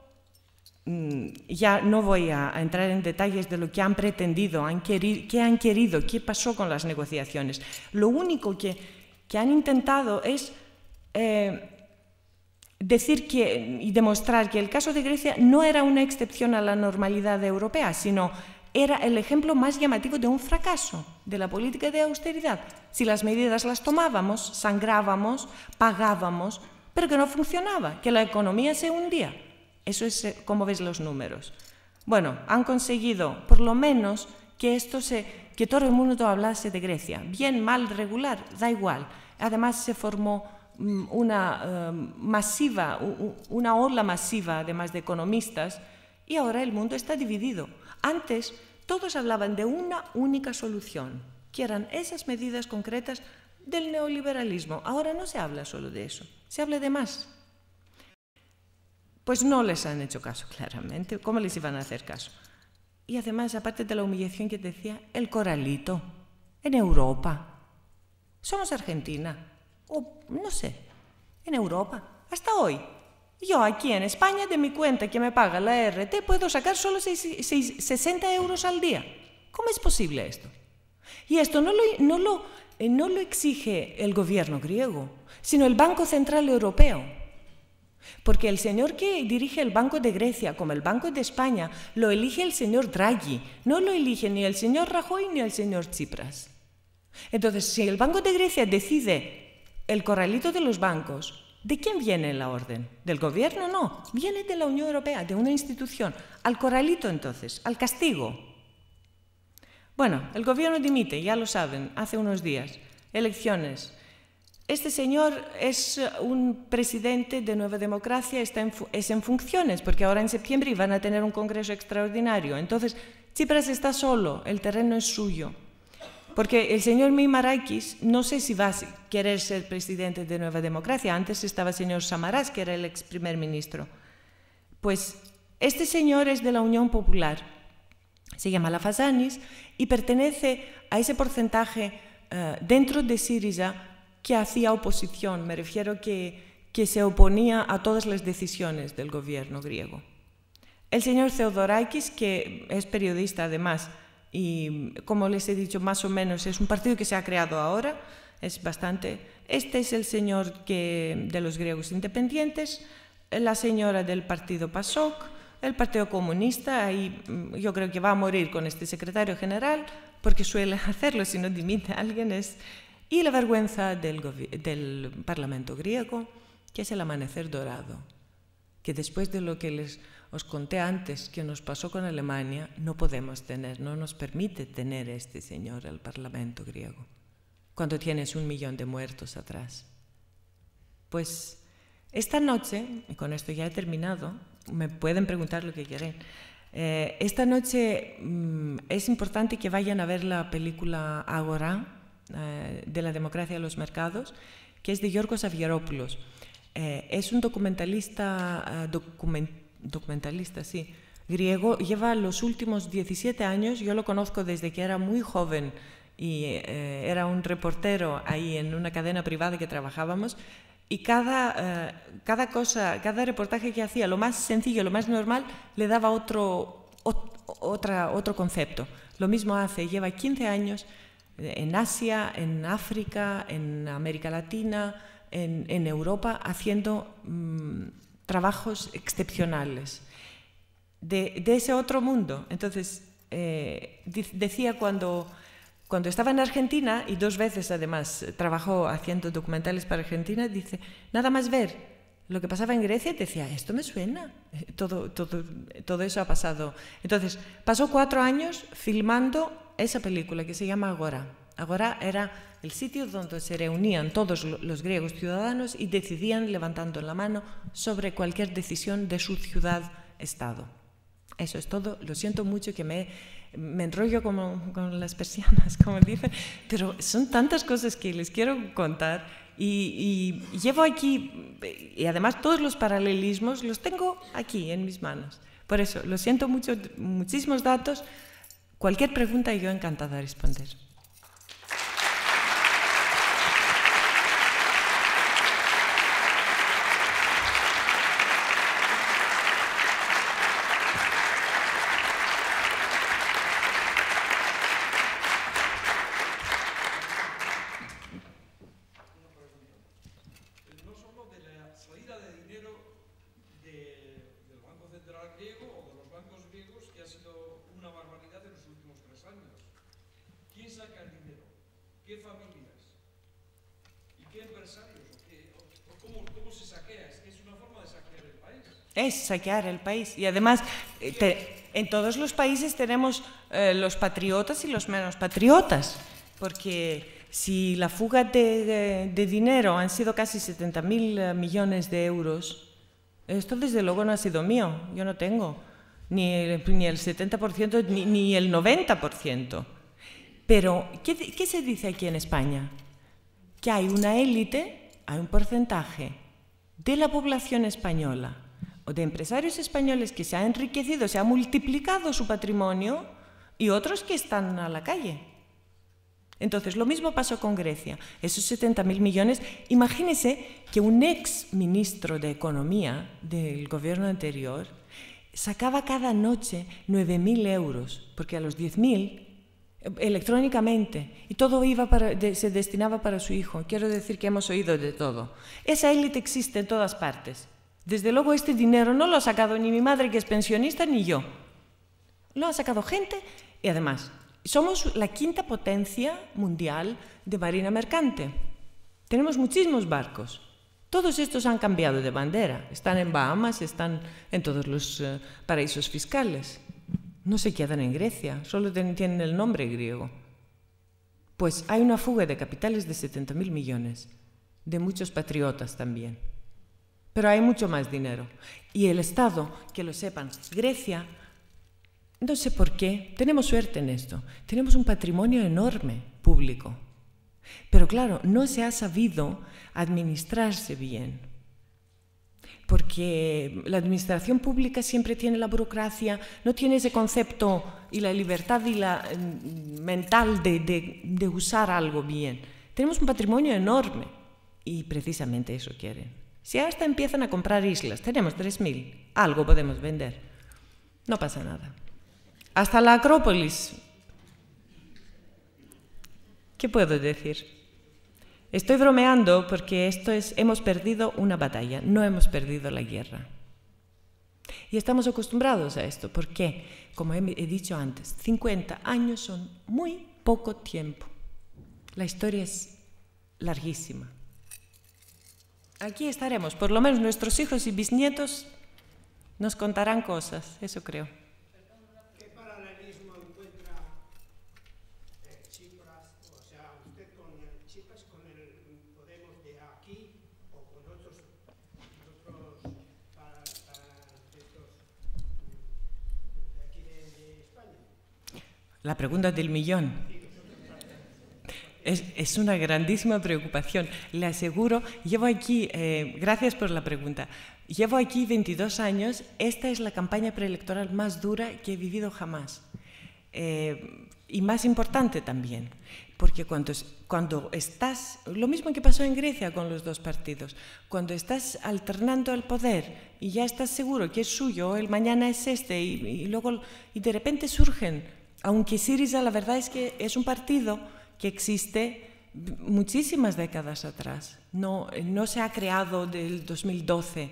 Mm, ya no voy a, entrar en detalles de lo que han pretendido, han querido, qué han querido, qué pasó con las negociaciones. Lo único que, han intentado es eh, decir y demostrar que el caso de Grecia no era una excepción a la normalidad europea, sino era el ejemplo más llamativo de un fracaso de la política de austeridad. Si las medidas las tomábamos, sangrábamos, pagábamos, pero que no funcionaba, que la economía se hundía. Eso es eh, cómo ves los números. Bueno, han conseguido por lo menos que todo el mundo hablase de Grecia, bien, mal, regular, da igual. Además se formó mm, una em, masiva, una ola masiva, además de economistas, y ahora el mundo está dividido. Antes todos hablaban de una única solución, que eran esas medidas concretas del neoliberalismo. Ahora no se habla solo de eso, se habla de más. Pues no les han hecho caso, claramente. ¿Cómo les iban a hacer caso? Y además, aparte de la humillación que te decía, el coralito, en Europa. Somos Argentina, o no sé, en Europa, hasta hoy. Yo aquí en España, de mi cuenta que me paga la RT, puedo sacar solo 60 euros al día. ¿Cómo es posible esto? Y esto no lo eh, exige el gobierno griego, sino el Banco Central Europeo. Porque el señor que dirige el Banco de Grecia como el Banco de España lo elige el señor Draghi, no lo elige ni el señor Rajoy ni el señor Tsipras. Entonces, si el Banco de Grecia decide el corralito de los bancos, ¿de quién viene la orden? ¿Del gobierno? No, viene de la Unión Europea, de una institución. Al corralito entonces, al castigo. Bueno, el gobierno dimite, ya lo saben, hace unos días. Elecciones. Este señor es eh, un presidente de Nueva Democracia, está es en funciones, porque ahora en septiembre van a tener un congreso extraordinario. Entonces, Tsipras está solo, el terreno es suyo. Porque el señor Mimaraikis, no sé si va a querer ser presidente de Nueva Democracia. Antes estaba el señor Samaras, que era el ex primer ministro. Pues este señor es de la Unión Popular, se llama Lafazanis, y pertenece a ese porcentaje eh, dentro de Siriza que hacía oposición, me refiero que, que se oponía a todas las decisiones del gobierno griego. El señor Theodorakis, que es periodista además, y como les he dicho, más o menos es un partido que se ha creado ahora, es bastante. Este es el señor de los griegos independientes, la señora del partido PASOK, el Partido Comunista, ahí mm, yo creo que va a morir con este secretario general, porque suele hacerlo, si no dimite a alguien es, y la vergüenza del, Parlamento griego, que es el amanecer dorado, que después de lo que les os conté antes que nos pasó con Alemania, no podemos tener, no nos permite tener este señor el Parlamento griego, cuando tienes un millón de muertos atrás. Pues esta noche, y con esto ya he terminado, me pueden preguntar lo que quieran. Eh, esta noche mm, es importante que vayan a ver la película Agora, eh, de la democracia de los mercados, que es de Γιώργος Eh, es un documentalista, eh, documentalista, sí, griego. Lleva los últimos 17 años, yo lo conozco desde que era muy joven y eh, era un reportero ahí en una cadena privada que trabajábamos. Y cada, cosa, cada reportaje que hacía, lo más sencillo, lo más normal, le daba otro, otro concepto. Lo mismo hace, lleva 15 años en Asia, en África, en América Latina, en, Europa, haciendo mm, trabajos excepcionales de, ese otro mundo. Entonces, eh, decía cuando, cuando estaba en Argentina, y dos veces además trabajó haciendo documentales para Argentina, dice, nada más ver lo que pasaba en Grecia decía, esto me suena, todo, todo, todo eso ha pasado. Entonces, pasó cuatro años filmando esa película que se llama Agora. Agora era el sitio donde se reunían todos los griegos ciudadanos y decidían levantando la mano sobre cualquier decisión de su ciudad-estado. Eso es todo. Lo siento mucho que me, me enrollo como, con las persianas, como dicen, pero son tantas cosas que les quiero contar. Y, y llevo aquí, y además todos los paralelismos los tengo aquí en mis manos. Por eso, lo siento mucho, muchísimos datos. Cualquier pregunta yo encantada de responder. es saquear el país. Y además, eh, en todos los países tenemos eh, los patriotas y los menos patriotas, porque si la fuga de, dinero han sido casi 70.000 eh, millones de euros, esto desde luego no ha sido mío, yo no tengo ni el, 70% ni, el 90%. Pero, ¿qué se dice aquí en España? Que hay una élite, hay un porcentaje de la población española o de empresarios españoles que se ha enriquecido, se ha multiplicado su patrimonio y otros que están a la calle. Entonces, lo mismo pasó con Grecia. Esos 70.000 millones, imagínese que un ex ministro de Economía del gobierno anterior sacaba cada noche 9.000 euros, porque a los 10.000 electrónicamente y todo iba se destinaba para su hijo. Quiero decir que hemos oído de todo. Esa élite existe en todas partes. Desde luego este dinero no lo ha sacado ni mi madre, que es pensionista, ni yo. Lo ha sacado gente y además somos la quinta potencia mundial de marina mercante. Tenemos muchísimos barcos. Todos estos han cambiado de bandera. Están en Bahamas, están en todos los eh, paraísos fiscales. No se quedan en Grecia, solo tienen el nombre griego. Pues hay una fuga de capitales de 70.000 millones, de muchos patriotas también pero hay mucho más dinero. Y el Estado, que lo sepan, Grecia, no sé por qué, tenemos suerte en esto, tenemos un patrimonio enorme público, pero claro, no se ha sabido administrarse bien, porque la administración pública siempre tiene la burocracia, no tiene ese concepto y la libertad y la mm, mental de, de usar algo bien. Tenemos un patrimonio enorme y precisamente eso quieren. Si hasta empiezan a comprar islas, tenemos 3.000, algo podemos vender. No pasa nada. Hasta la Acrópolis. ¿Qué puedo decir? Estoy bromeando porque esto es, hemos perdido una batalla, no hemos perdido la guerra. Y estamos acostumbrados a esto porque, como he, dicho antes, 50 años son muy poco tiempo. La historia es larguísima aquí estaremos. Por lo menos nuestros hijos y bisnietos nos contarán cosas, eso creo. ¿Qué paralelismo encuentra eh, Chipras, o sea, usted con el con el Podemos de aquí o con otros, otros para, estos mm, de aquí de España? La pregunta del millón es, una grandísima preocupación. Le aseguro, llevo aquí, eh, gracias por la pregunta, llevo aquí 22 años, esta es la campaña preelectoral más dura que he vivido jamás. Eh, y más importante también, porque cuando, cuando estás, lo mismo que pasó en Grecia con los dos partidos, cuando estás alternando el poder y ya estás seguro que es suyo, el mañana es este, y, luego, y de repente surgen, aunque Siriza la verdad es que es un partido, que existe muchísimas décadas atrás. No, no se ha creado del 2012.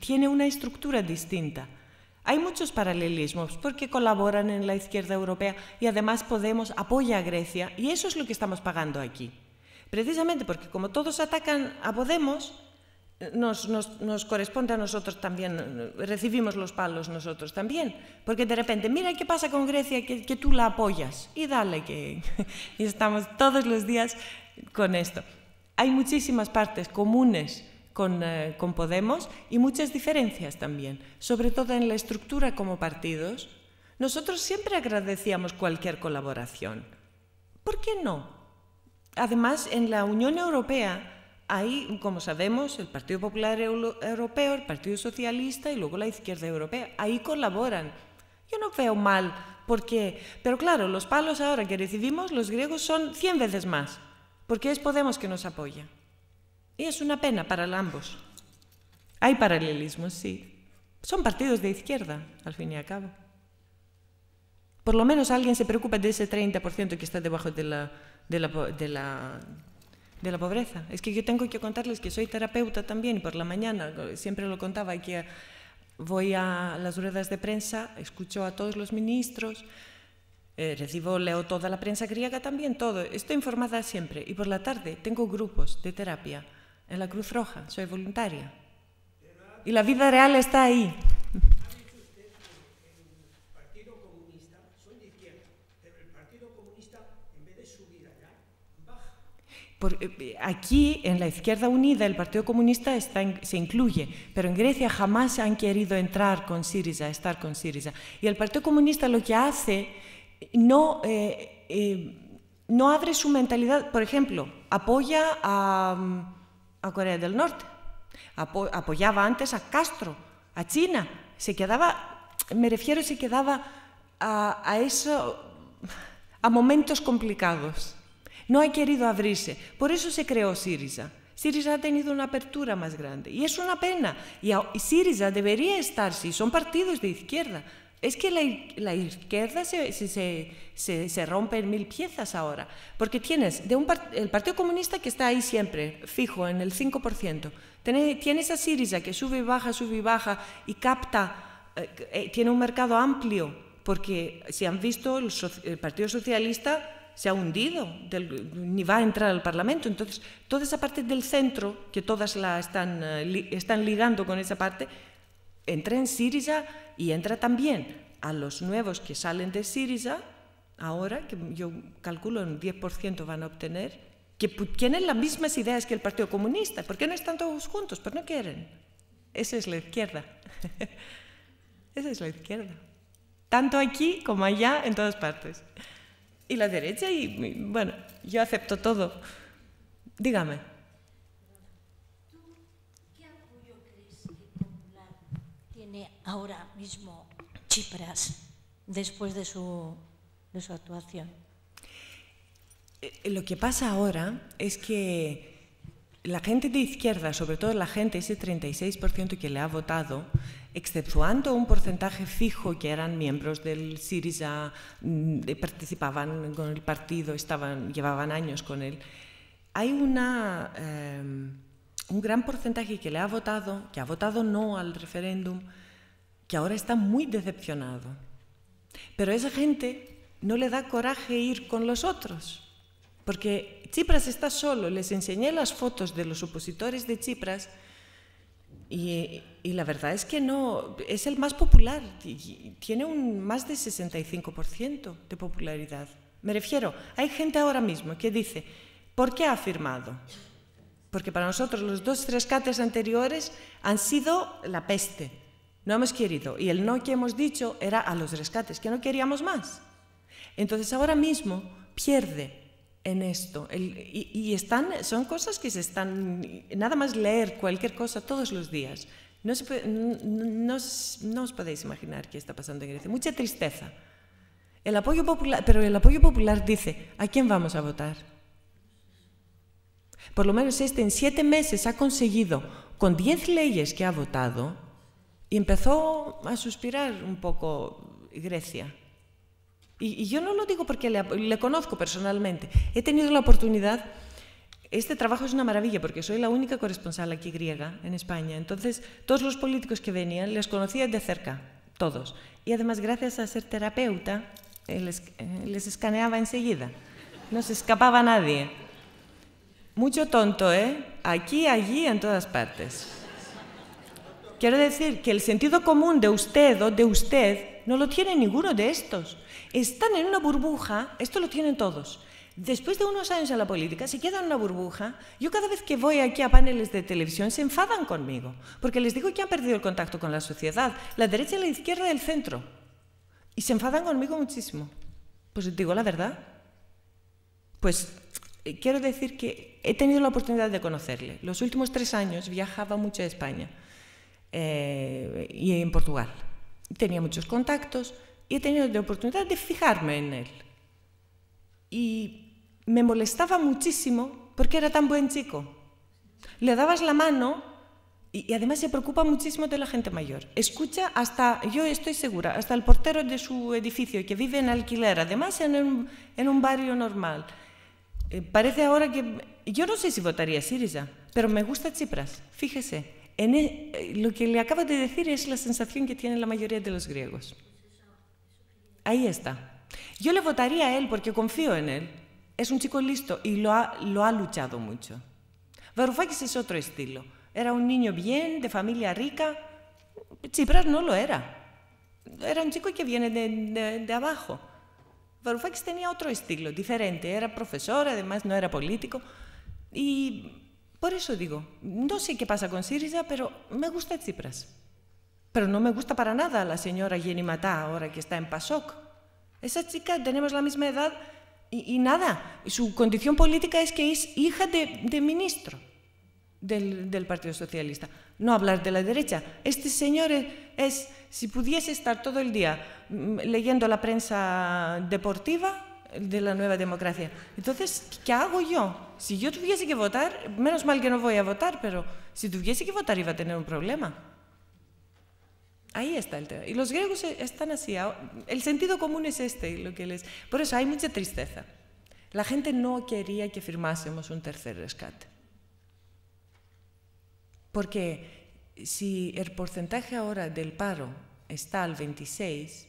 Tiene una estructura distinta. Hay muchos paralelismos porque colaboran en la izquierda europea y además Podemos apoya a Grecia y eso es lo que estamos pagando aquí. Precisamente porque como todos atacan a Podemos, nos, corresponde a nosotros también, recibimos los palos nosotros también, porque de repente, mira qué pasa con Grecia, que, tú la apoyas, y dale, que y estamos todos los días con esto. Hay muchísimas partes comunes con, eh, con Podemos y muchas diferencias también, sobre todo en la estructura como partidos. Nosotros siempre agradecíamos cualquier colaboración. ¿Por qué no? Además, en la Unión Europea, Ahí, como sabemos, el Partido Popular Europeo, el Partido Socialista y luego la izquierda europea, ahí colaboran. Yo no veo mal porque, pero claro, los palos ahora que recibimos los griegos son 100 veces más, porque es Podemos que nos apoya. Y es una pena para ambos. Hay paralelismos, sí. Son partidos de izquierda, al fin y al cabo. Por lo menos alguien se preocupa de ese 30% que está debajo de la de la pobreza. Es que yo tengo que contarles que soy terapeuta también por la mañana, siempre lo contaba, que voy a las ruedas de prensa, escucho a todos los ministros, eh, recibo, leo toda la prensa griega también, todo. Estoy informada siempre y por la tarde tengo grupos de terapia en la Cruz Roja, soy voluntaria. Y la vida real está ahí. Eh, aquí, en la Izquierda Unida, el Partido Comunista se incluye, pero en Grecia jamás han querido entrar con Siriza, estar con Siriza. Y el Partido Comunista lo que hace, no, eh, eh, no abre su mentalidad. Por ejemplo, apoya a, mm, Corea del Norte, apoyaba antes a Castro, a China, se quedaba, me refiero, se quedaba a eso, a momentos complicados. No ha querido abrirse. Por eso se creó Siriza. Siriza ha tenido una apertura más grande. Y es una pena. Y Siriza debería estar, si son partidos de izquierda. Es que la, izquierda se, rompe en mil piezas ahora. Porque tienes el Partido Comunista que está ahí siempre, fijo, en el 5%. Tienes, a Siriza que sube y baja, sube y baja y capta, eh, eh, tiene un mercado amplio. Porque si han visto, el Partido Socialista se ha hundido, ni va a entrar al Parlamento. Entonces, toda esa parte del centro, que todas la están, eh, están ligando con esa parte, entra en Siriza y entra también a los nuevos que salen de Siriza, ahora, que yo calculo un 10% van a obtener, que tienen las mismas ideas que el Partido Comunista. ¿Por qué no están todos juntos? pero pues no quieren. Esa es la izquierda. Esa es la izquierda. Tanto aquí como allá, en todas partes y la derecha y, bueno, yo acepto todo. Dígame. ¿Tú qué apoyo crees que tiene ahora mismo Chipras después de su, de su actuación? Eh, eh, lo que pasa ahora es que la gente de izquierda, sobre todo la gente, ese 36% que le ha votado, exceptuando un porcentaje fijo que eran miembros del Siriza, mm, participaban con el partido, estaban, llevaban años con él, hay em, un gran porcentaje que le ha votado, que ha votado no al referéndum, que ahora está muy decepcionado. Pero esa gente no le da coraje ir con los otros, porque Chipras está solo. Les enseñé las fotos de los opositores de Chipras y, la verdad es que no, es el más popular, tiene un más de 65% de popularidad. Me refiero, hay gente ahora mismo que dice, ¿por qué ha firmado? Porque para nosotros los dos rescates anteriores han sido la peste, no hemos querido, y el no que hemos dicho era a los rescates, que no queríamos más. Entonces ahora mismo pierde en esto. y, están, son cosas que se están, nada más leer cualquier cosa todos los días. No, se os podéis imaginar qué está pasando en Grecia. Mucha tristeza. pero el apoyo popular dice, ¿a quién vamos a votar? Por lo menos este en siete meses ha conseguido, con diez leyes que ha votado, y empezó a suspirar un poco Grecia. Y, yo no lo digo porque le, conozco personalmente. He tenido la oportunidad, este trabajo es una maravilla porque soy la única corresponsal aquí griega en España. Entonces, todos los políticos que venían les conocía de cerca, todos. Y además, gracias a ser terapeuta, les, eh, les escaneaba enseguida. No se escapaba nadie. Mucho tonto, ¿eh? Aquí, allí, en todas partes. Quiero decir que el sentido común de usted o de usted no lo tiene ninguno de estos. Están en una burbuja, esto lo tienen todos. Después de unos años en la política, se quedan en una burbuja. Yo cada vez que voy aquí a paneles de televisión se enfadan conmigo, porque les digo que han perdido el contacto con la sociedad, la derecha, la izquierda del el centro. Y se enfadan conmigo muchísimo. Pues digo la verdad. Pues eh, quiero decir que he tenido la oportunidad de conocerle. Los últimos tres años viajaba mucho a España eh, y en Portugal. Tenía muchos contactos he tenido la oportunidad de fijarme en él. Y me molestaba muchísimo porque era tan buen chico. Le dabas la mano y, además se preocupa muchísimo de la gente mayor. Escucha hasta, yo estoy segura, hasta el portero de su edificio que vive en alquiler, además en un, barrio normal. Eh, parece ahora que, yo no sé si votaría Siriza, pero me gusta Tsipras, fíjese. E, eh, lo que le acabo de decir es la sensación que tiene la mayoría de los griegos. Ahí está. Yo le votaría a él porque confío en él. Es un chico listo y lo ha, luchado mucho. Varoufakis es otro estilo. Era un niño bien, de familia rica. Tsipras no lo era. Era un chico que viene de, abajo. Varoufakis tenía otro estilo, diferente. Era profesor, además no era político. Y por eso digo, no sé qué pasa con Siriza, pero me gusta Tsipras. Pero no me gusta para nada la señora Jenny Matá ahora que está en PASOK. Esa chica tenemos la misma edad y, nada, su condición política es que es hija de, ministro del, Partido Socialista. No hablar de la derecha. Este señor es, si pudiese estar todo el día mm, leyendo la prensa deportiva de la nueva democracia. Entonces, ¿qué hago yo? Si yo tuviese que votar, menos mal que no voy a votar, pero si tuviese que votar iba a tener un problema. Ahí está el tema. Y los griegos e-, están así. El sentido común es este, lo que les... Por eso hay mucha tristeza. La gente no quería que firmásemos un tercer rescate. Porque si el porcentaje ahora del paro está al 26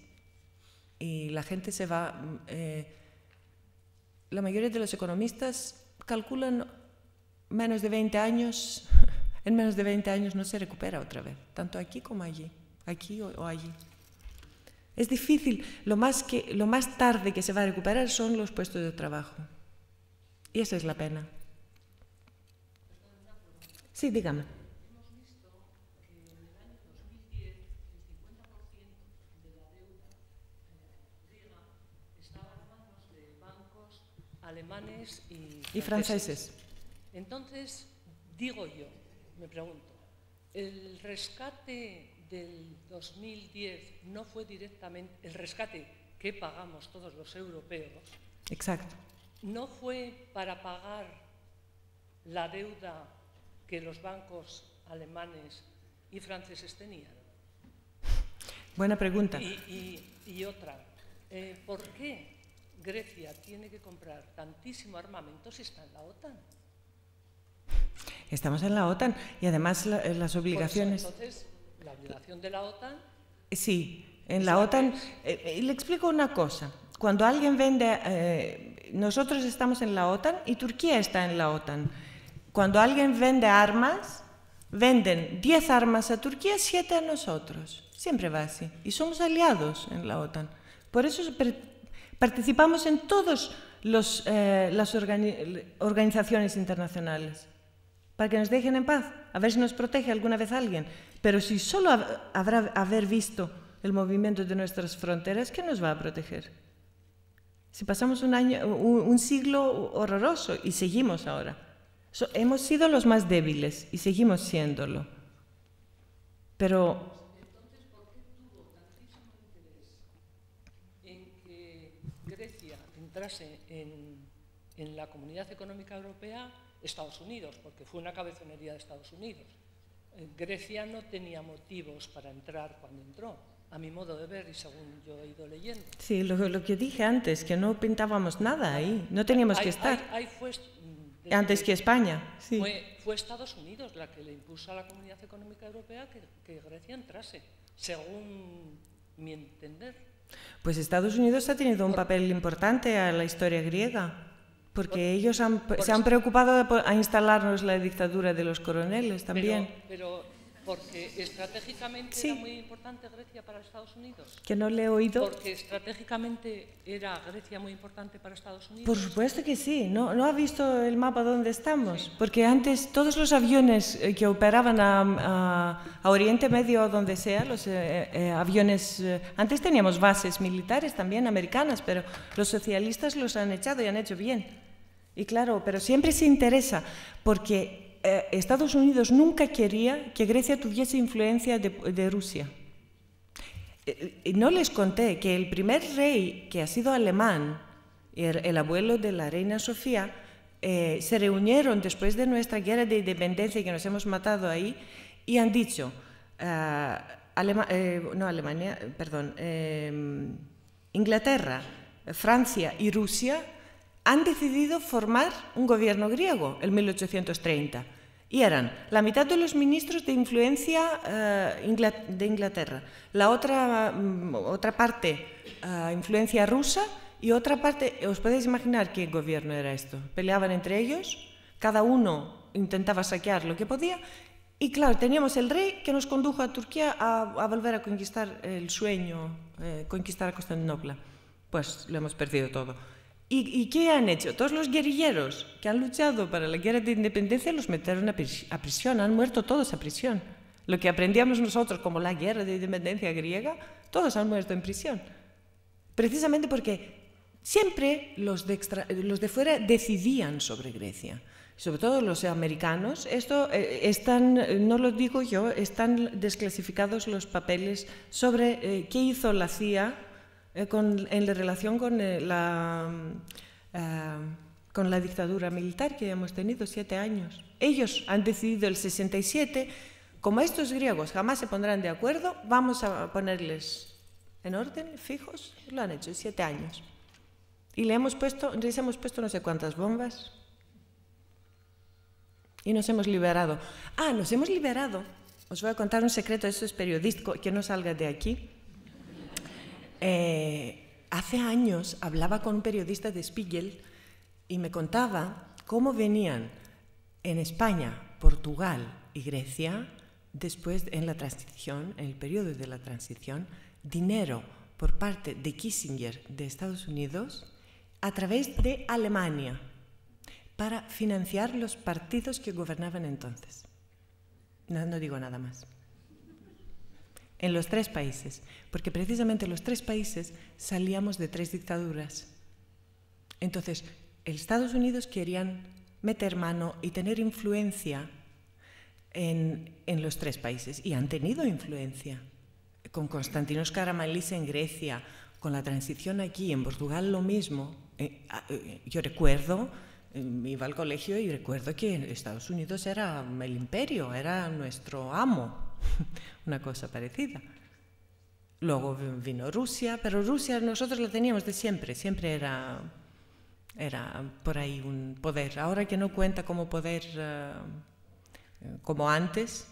y la gente se va... Mm, eh, la mayoría de los economistas calculan menos de 20 años, en menos de 20 años no se recupera otra vez, tanto aquí como allí aquí o allí. Es difícil, lo más tarde que se va a recuperar son los puestos de trabajo. Y esa es la pena. Sí, dígame. Hemos visto que en el año 2010 el 50% de la deuda griega estaba en manos de bancos alemanes y franceses. Entonces, digo yo, me pregunto, el rescate del 2010 no fue directamente el rescate que pagamos todos los europeos. Exacto. No fue para pagar la deuda que los bancos alemanes y franceses tenían. Buena pregunta. Y, otra, eh, ¿por qué Grecia tiene que comprar tantísimo armamento si está en la OTAN? Estamos en la OTAN y además eh, las obligaciones... La violación de la OTAN. Sí, en la OTAN. Eh, eh, le explico una cosa. Cuando alguien vende, eh, nosotros estamos en la OTAN y Turquía está en la OTAN. Cuando alguien vende armas, venden 10 armas a Turquía, 7 a nosotros. Siempre va así. Y somos aliados en la OTAN. Por eso participamos en todas las organizaciones internacionales para que nos dejen en paz, a ver si nos protege alguna vez alguien. Pero si solo habrá haber visto el movimiento de nuestras fronteras, ¿qué nos va a proteger? Si pasamos un, año, un siglo horroroso y seguimos ahora. hemos sido los más débiles y seguimos siéndolo. Pero interés en, en, la Comunidad Económica Europea Estados Unidos, porque fue una cabezonería de Estados Unidos. Grecia no tenía motivos para entrar cuando entró, a mi modo de ver y según yo he ido leyendo. Sí, lo, que dije antes, que no pintábamos nada ahí, no teníamos que estar. Mm, antes que España, sí. Fue, Estados Unidos la que le impuso a la Comunidad Económica Europea que, que Grecia entrase, según mi entender. Pues Estados Unidos ha tenido un papel importante a la historia griega. Porque ellos se han preocupado de a instalarnos la dictadura de los coroneles también. Porque estratégicamente era muy importante Grecia para Estados Unidos. Que no le he oído. Porque estratégicamente era Grecia muy importante para Estados Unidos. Por supuesto que sí. No, no ha visto el mapa donde estamos. Porque antes todos los aviones eh, que operaban a, Oriente Medio o donde sea, los eh, eh, aviones. antes teníamos bases militares también americanas, pero los socialistas los han echado y han hecho bien. Y claro, pero siempre se interesa porque eh, Estados Unidos nunca quería que Grecia tuviese influencia de, Rusia. Eh, no les conté que el primer rey que ha sido alemán, el, abuelo de la reina Sofía, eh, se reunieron después de nuestra guerra de independencia y que nos hemos matado ahí y han dicho, no Alemania, perdón, Inglaterra, Francia y Rusia han decidido formar un gobierno griego en 1830 y eran la mitad de los ministros de influencia eh, de Inglaterra, la otra, mm, parte eh, influencia rusa y otra parte, os podéis imaginar qué gobierno era esto. Peleaban entre ellos, cada uno intentaba saquear lo que podía y claro, teníamos el rey que nos condujo a Turquía a, volver a conquistar el sueño, eh, conquistar a Constantinopla. Pues lo hemos perdido todo. ¿Y, qué han hecho? Todos los guerrilleros que han luchado para la guerra de independencia los metieron a, prisión, han muerto todos a prisión. Lo que aprendíamos nosotros como la guerra de independencia griega, todos han muerto en prisión. Precisamente porque siempre los de, fuera decidían sobre Grecia, sobre todo los americanos. Esto eh, están, no lo digo yo, están desclasificados los papeles sobre eh, qué hizo la CIA eh, en la relación con eh, la, mm, eh, con la dictadura militar que hemos tenido siete años. Ellos han decidido el 67, como estos griegos jamás se pondrán de acuerdo, vamos a ponerles en orden, fijos, lo han hecho siete años. Y le hemos puesto, les hemos puesto no sé cuántas bombas. Y nos hemos liberado. Ah, nos hemos liberado. Os voy a contar un secreto, eso es periodístico, que no salga de aquí. Eh, hace años hablaba con un periodista de Spiegel y me contaba cómo venían en España, Portugal y Grecia, después en la transición, en el periodo de la transición, dinero por parte de Kissinger de Estados Unidos a través de Alemania para financiar los partidos que gobernaban entonces. no digo nada más en los tres países, porque precisamente los tres países salíamos de tres dictaduras. Entonces, Estados Unidos querían meter mano y tener influencia en, en los tres países, y han tenido influencia, con Constantinos Karamanlis en Grecia, con la transición aquí, en Portugal lo mismo. Eh, ah, eh, yo recuerdo em, iba al colegio y recuerdo que Estados Unidos era el imperio, era nuestro amo. una cosa parecida. Luego vino Rusia, pero Rusia nosotros la teníamos de siempre, siempre era, era por ahí un poder. Ahora que no cuenta como poder eh, como antes,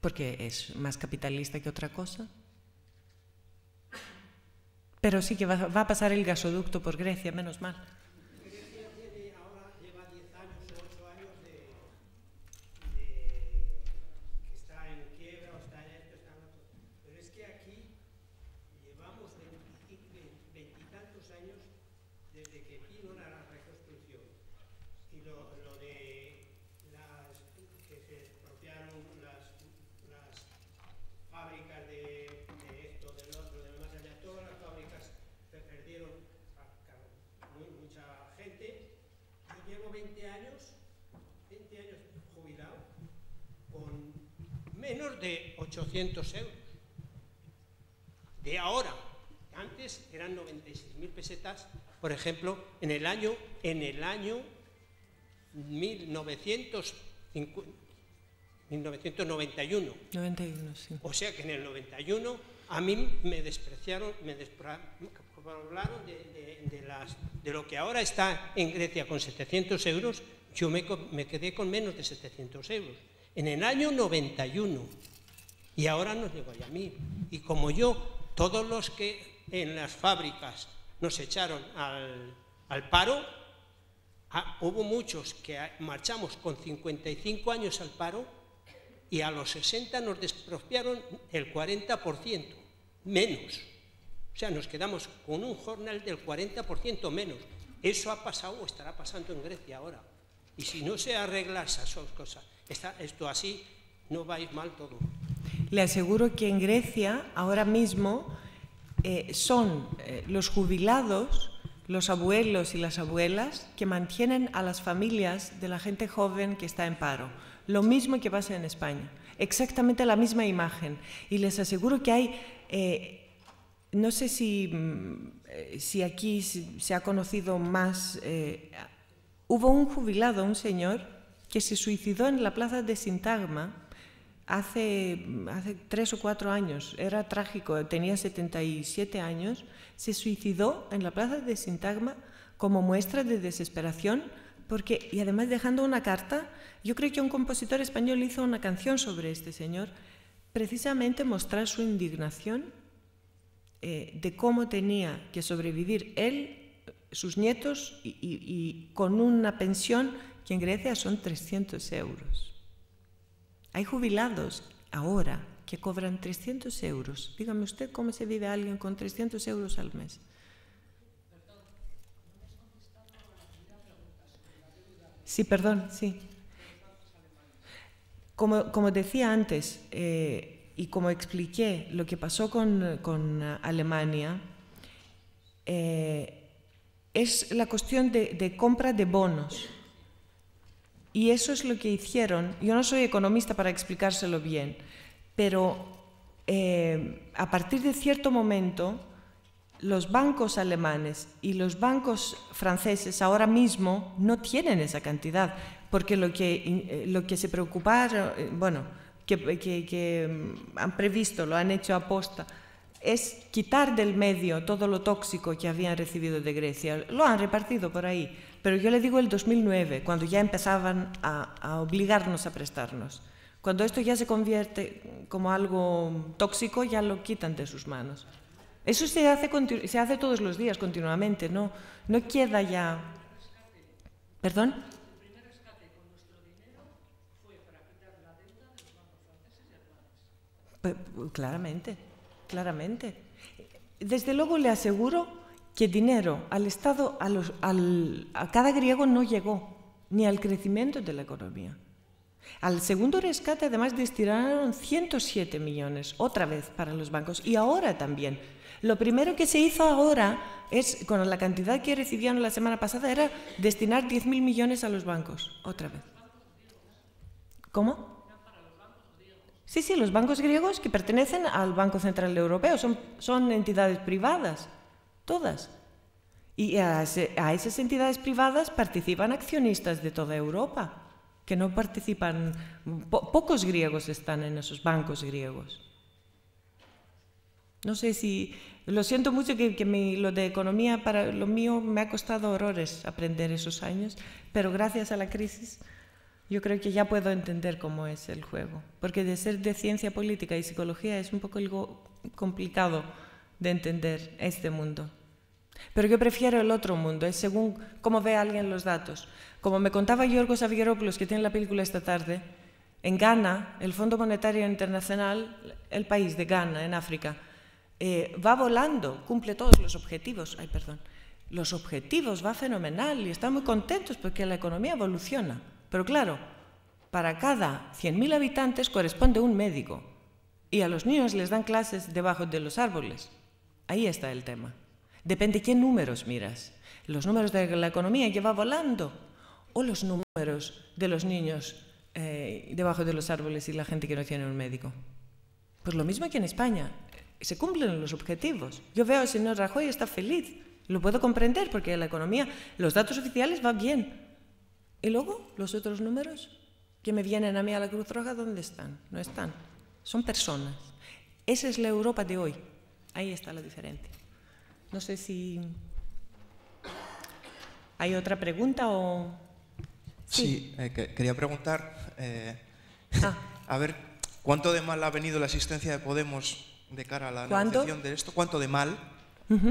porque es más capitalista que otra cosa. Pero sí que va a pasar el gasoducto por Grecia, menos mal. euros de ahora. Antes eran 96.000 pesetas, por ejemplo, en el año, en el año 1950, 1991. O sea que en el 91 a mí me despreciaron, me despreciaron de, lo que ahora está en Grecia con 700 euros, yo me, me quedé con menos de 700 euros. En el año 91. Y ahora nos llegó a mí. Y como yo, todos los que en las fábricas nos echaron al, paro, ah, hubo muchos que marchamos con 55 años al paro y a los 60 nos despropiaron el 40%, menos. O sea, nos quedamos con un jornal del 40% menos. Eso ha pasado o estará pasando en Grecia ahora. Y si no se arreglan esas cosas, está, esto así, no va a ir mal todo. Le aseguro que en Grecia ahora mismo eh, son eh, los jubilados, los abuelos y las abuelas que mantienen a las familias de la gente joven que está en paro. Lo mismo que pasa en España. Exactamente la misma imagen. Y les aseguro que hay... Eh, no sé si, mm, si, aquí se ha conocido más. hubo un jubilado, un señor, que se suicidó en la plaza de Sintagma hace, tres o cuatro años, era trágico, tenía 77 años, se suicidó en la plaza de Sintagma como muestra de desesperación, porque, y además dejando una carta, yo creo que un compositor español hizo una canción sobre este señor, precisamente mostrar su indignación eh, de cómo tenía que sobrevivir él, sus nietos y, y con una pensión que en Grecia son 300 euros. Hay jubilados ahora que cobran 300 euros. Dígame usted cómo se vive alguien con 300 euros al mes. Sí, perdón, sí. Como, como decía antes eh, y como expliqué lo que pasó con, Alemania, eh, es la cuestión de compra de bonos y eso es lo que hicieron. Yo no soy economista para explicárselo bien, pero eh, a partir de cierto momento los bancos alemanes y los bancos franceses ahora mismo no tienen esa cantidad, porque lo que, eh, lo que se preocuparon, eh, bueno, que, que mm, han previsto, lo han hecho a aposta, es quitar del medio todo lo tóxico que habían recibido de Grecia. Lo han repartido por ahí. Pero yo le digo el 2009, cuando ya empezaban a, obligarnos a prestarnos. Cuando esto ya se convierte como algo tóxico, ya lo quitan de sus manos. Eso se hace, se hace todos los días, continuamente, no, no queda ya... ¿Perdón? Pues, claramente, claramente. Desde luego le aseguro que dinero al Estado, a, al, a cada griego no llegó, ni al crecimiento de la economía. Al segundo rescate, además, destinaron 107 millones, otra vez para los bancos, y ahora también. Lo primero que se hizo ahora es, con la cantidad que recibían la semana pasada, era destinar 10.000 millones a los bancos, otra vez. ¿Cómo? Sí, sí, los bancos griegos que pertenecen al Banco Central Europeo, son, son entidades privadas todas. Y a, esas entidades privadas participan accionistas de toda Europa, que no participan, pocos griegos están en esos bancos griegos. No sé si, lo siento mucho que, lo de economía, para lo mío me ha costado horrores aprender esos años, pero gracias a la crisis yo creo que ya puedo entender cómo es el juego, porque de ser de ciencia política y psicología es un poco algo complicado de entender este mundo. Pero yo prefiero el otro mundo, es según cómo ve alguien los datos. Como me contaba Yorgos Avieropoulos, que tiene la película esta tarde, en Ghana, el Fondo Monetario Internacional, el país de Ghana, en África, eh, va volando, cumple todos los objetivos, ay, perdón, los objetivos, va fenomenal y están muy contentos porque la economía evoluciona. Pero claro, para cada 100.000 habitantes corresponde un médico y a los niños les dan clases debajo de los árboles. Ahí está el tema. Depende qué números miras. Los números de la economía que va volando o los números de los niños eh, debajo de los árboles y la gente que no tiene un médico. Pues lo mismo que en España. Se cumplen los objetivos. Yo veo al señor Rajoy está feliz. Lo puedo comprender porque la economía, los datos oficiales van bien. Y luego los otros números que me vienen a mí a la Cruz Roja, ¿dónde están? No están. Son personas. Esa es la Europa de hoy. Ahí está la diferencia. No sé si hay otra pregunta o... Sí, eh, quería preguntar, eh, ah. a ver, ¿cuánto de mal ha venido la existencia de Podemos de cara a la negociación de esto? ¿Cuánto de mal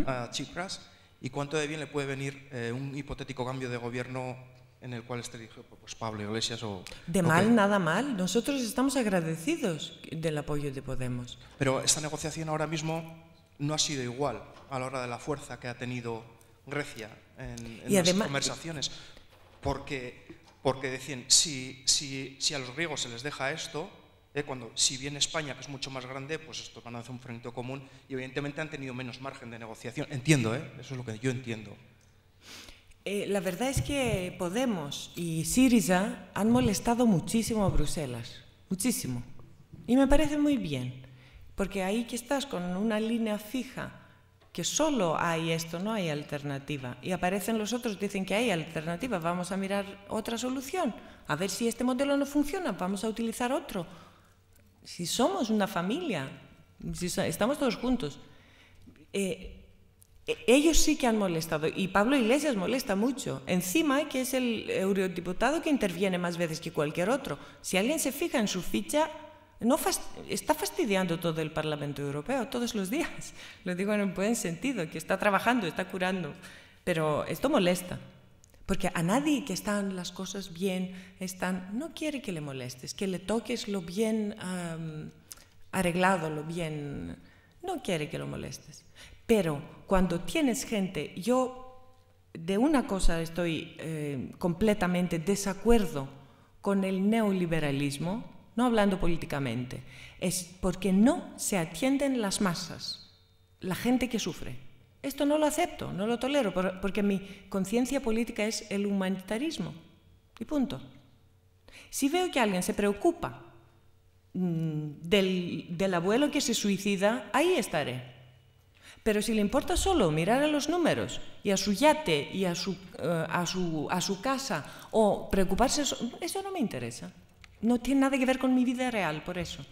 a Chipras? ¿Y cuánto de bien le puede venir eh, un hipotético cambio de gobierno en el cual esté dirigido pues, Pablo Iglesias o... De mal, nada mal. Nosotros estamos agradecidos del apoyo de Podemos. Pero esta negociación ahora mismo no ha sido igual a la hora de la fuerza que ha tenido Grecia en, las conversaciones. Porque, porque decían, si, si, si a los griegos se les deja esto, eh, cuando si bien España, que es mucho más grande, pues esto van a hacer un frente común y evidentemente han tenido menos margen de negociación. Entiendo, ¿eh? eso es lo que yo entiendo. Eh, la verdad es que Podemos y Syriza han molestado muchísimo a Bruselas, muchísimo. Y me parece muy bien porque ahí que estás con una línea fija, que solo hay esto, no hay alternativa. Y aparecen los otros, dicen que hay alternativa, vamos a mirar otra solución, a ver si este modelo no funciona, vamos a utilizar otro. Si somos una familia, si estamos todos juntos, eh, e, ellos sí que han molestado y Pablo Iglesias molesta mucho. Encima que es el eurodiputado que interviene más veces que cualquier otro. Si alguien se fija en su ficha, no está fastidiando todo el Parlamento Europeo todos los días. Lo digo en un buen sentido, que está trabajando, está curando, pero esto molesta. Porque a nadie que están las cosas bien, están, no quiere que le molestes, que le toques lo bien arreglado, lo bien... No quiere que lo molestes. Pero cuando tienes gente, yo de una cosa estoy eh, completamente desacuerdo con el neoliberalismo, no hablando políticamente, es porque no se atienden las masas, la gente que sufre. Esto no lo acepto, no lo tolero, porque mi conciencia política es el humanitarismo. Y punto. Si veo que alguien se preocupa mm, del, abuelo que se suicida, ahí estaré. Pero si le importa solo mirar a los números y a su yate y a su, eh, a su casa o preocuparse, eso no me interesa no tiene nada que ver con mi vida real, por eso.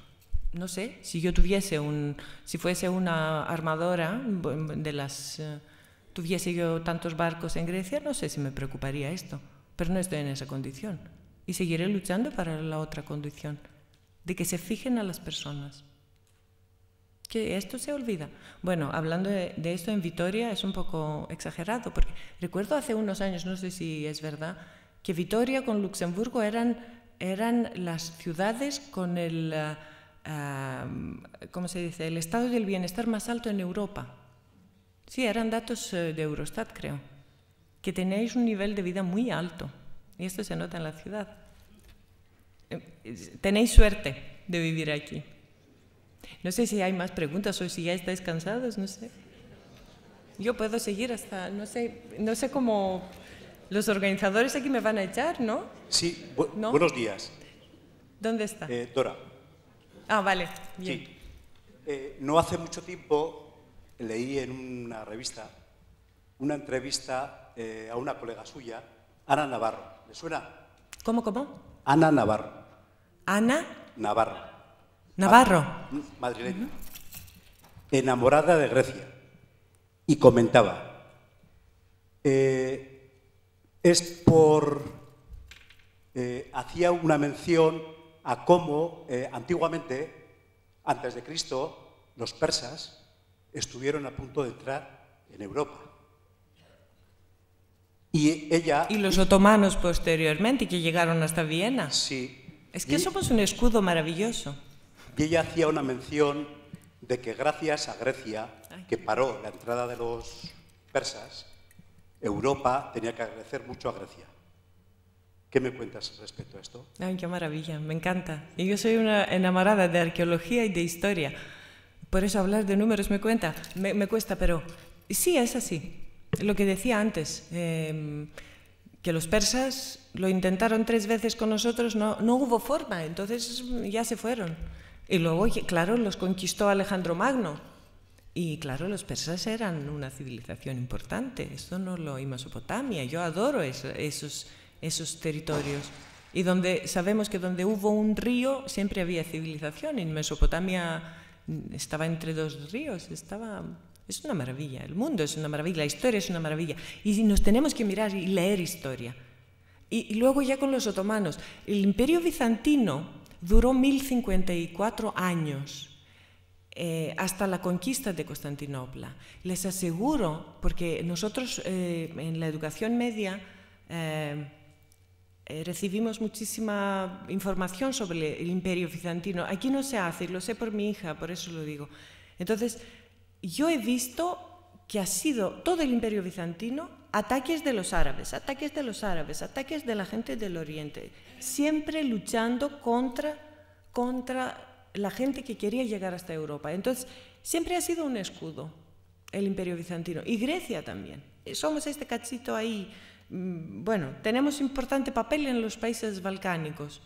No sé, si yo tuviese un, si fuese una armadora de las, eh, tuviese yo tantos barcos en Grecia, no sé si me preocuparía esto, pero no estoy en esa condición. Y seguiré luchando para la otra condición, de que se fijen a las personas. Que esto se olvida. Bueno, hablando de, de esto en Vitoria es un poco exagerado, porque recuerdo hace unos años, no sé si es verdad, que Vitoria con Luxemburgo eran eran las ciudades con el, eh, eh, se dice? el estado del bienestar más alto en Europa. Sí, eran datos eh, de Eurostat, creo, que tenéis un nivel de vida muy alto. Y esto se nota en la ciudad. Tenéis suerte de vivir aquí. No sé si hay más preguntas o si ya estáis cansados, no sé. Yo puedo seguir hasta, no sé, no sé cómo... Los organizadores aquí me van a echar, ¿no? Sí, buenos días. ¿Dónde está? Eh, Dora. Ah, vale, bien. Eh, no hace mucho tiempo leí en una revista una entrevista eh, a una colega suya, Ana Navarro. ¿Le suena? ¿Cómo, cómo? Ana Navarro. ¿Ana? Navarro. Navarro. Ah, mm, madrileña. Enamorada de Grecia. Y comentaba, es por... Eh, hacía una mención a cómo eh, antiguamente, antes de Cristo, los persas estuvieron a punto de entrar en Europa. Y ella... Y los otomanos posteriormente, que llegaron hasta Viena. Sí. Es que somos un escudo maravilloso. Y ella hacía una mención de que gracias a Grecia, que paró la entrada de los persas, Europa tenía que agradecer mucho a Grecia. ¿Qué me cuentas respecto a esto? Ay, qué maravilla, me encanta. Y yo soy una enamorada de arqueología y de historia. Por eso hablar de números me cuenta, me, cuesta, pero sí, es así. Lo que decía antes, em, que los persas lo intentaron tres veces con nosotros, no hubo forma, entonces ya se fueron. Y luego, claro, los conquistó Alejandro Magno y claro, los persas eran una civilización importante, esto no lo Y Mesopotamia, yo adoro esos, esos territorios. Y donde sabemos que donde hubo un río siempre había civilización, en Mesopotamia mm, estaba entre dos ríos, estaba... Es una maravilla, el mundo es una maravilla, la historia es una maravilla. Y nos tenemos que mirar y leer historia. y luego ya con los otomanos, el imperio bizantino duró 1054 años eh, hasta la conquista de Constantinopla. Les aseguro, porque nosotros eh, en la educación media eh, recibimos muchísima información sobre el imperio bizantino. Aquí no se hace, lo sé por mi hija, por eso lo digo. Entonces, yo he visto que ha sido todo el imperio bizantino ataques de los árabes, ataques de los árabes, ataques de la gente del oriente, siempre luchando contra, contra la gente que quería llegar hasta Europa. Entonces, siempre ha sido un escudo el imperio bizantino y Grecia también. Somos este cachito ahí, mm, bueno, tenemos importante papel en los países balcánicos.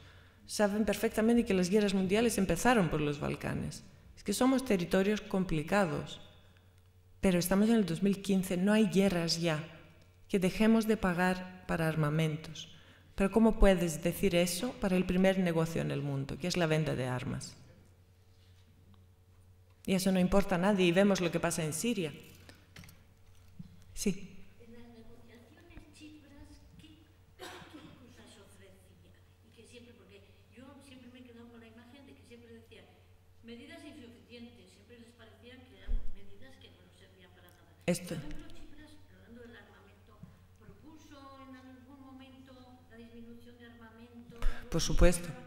Saben perfectamente que las guerras mundiales empezaron por los Balcanes. Es que somos territorios complicados. Pero estamos en el 2015, no hay guerras ya. Que dejemos de pagar para armamentos. Pero ¿cómo puedes decir eso para el primer negocio en el mundo, que es la venta de armas? Y eso no importa a nadie, y vemos lo que pasa en Siria. Sí. En las negociaciones, Chifras, ¿qué cosas ofrecía? Porque yo siempre me he quedado con la imagen de que siempre decían medidas insuficientes, siempre les parecía que eran medidas que no servían para nada. Por ejemplo, Chifras, hablando del armamento, ¿propuso en algún momento la disminución de armamento? Por supuesto.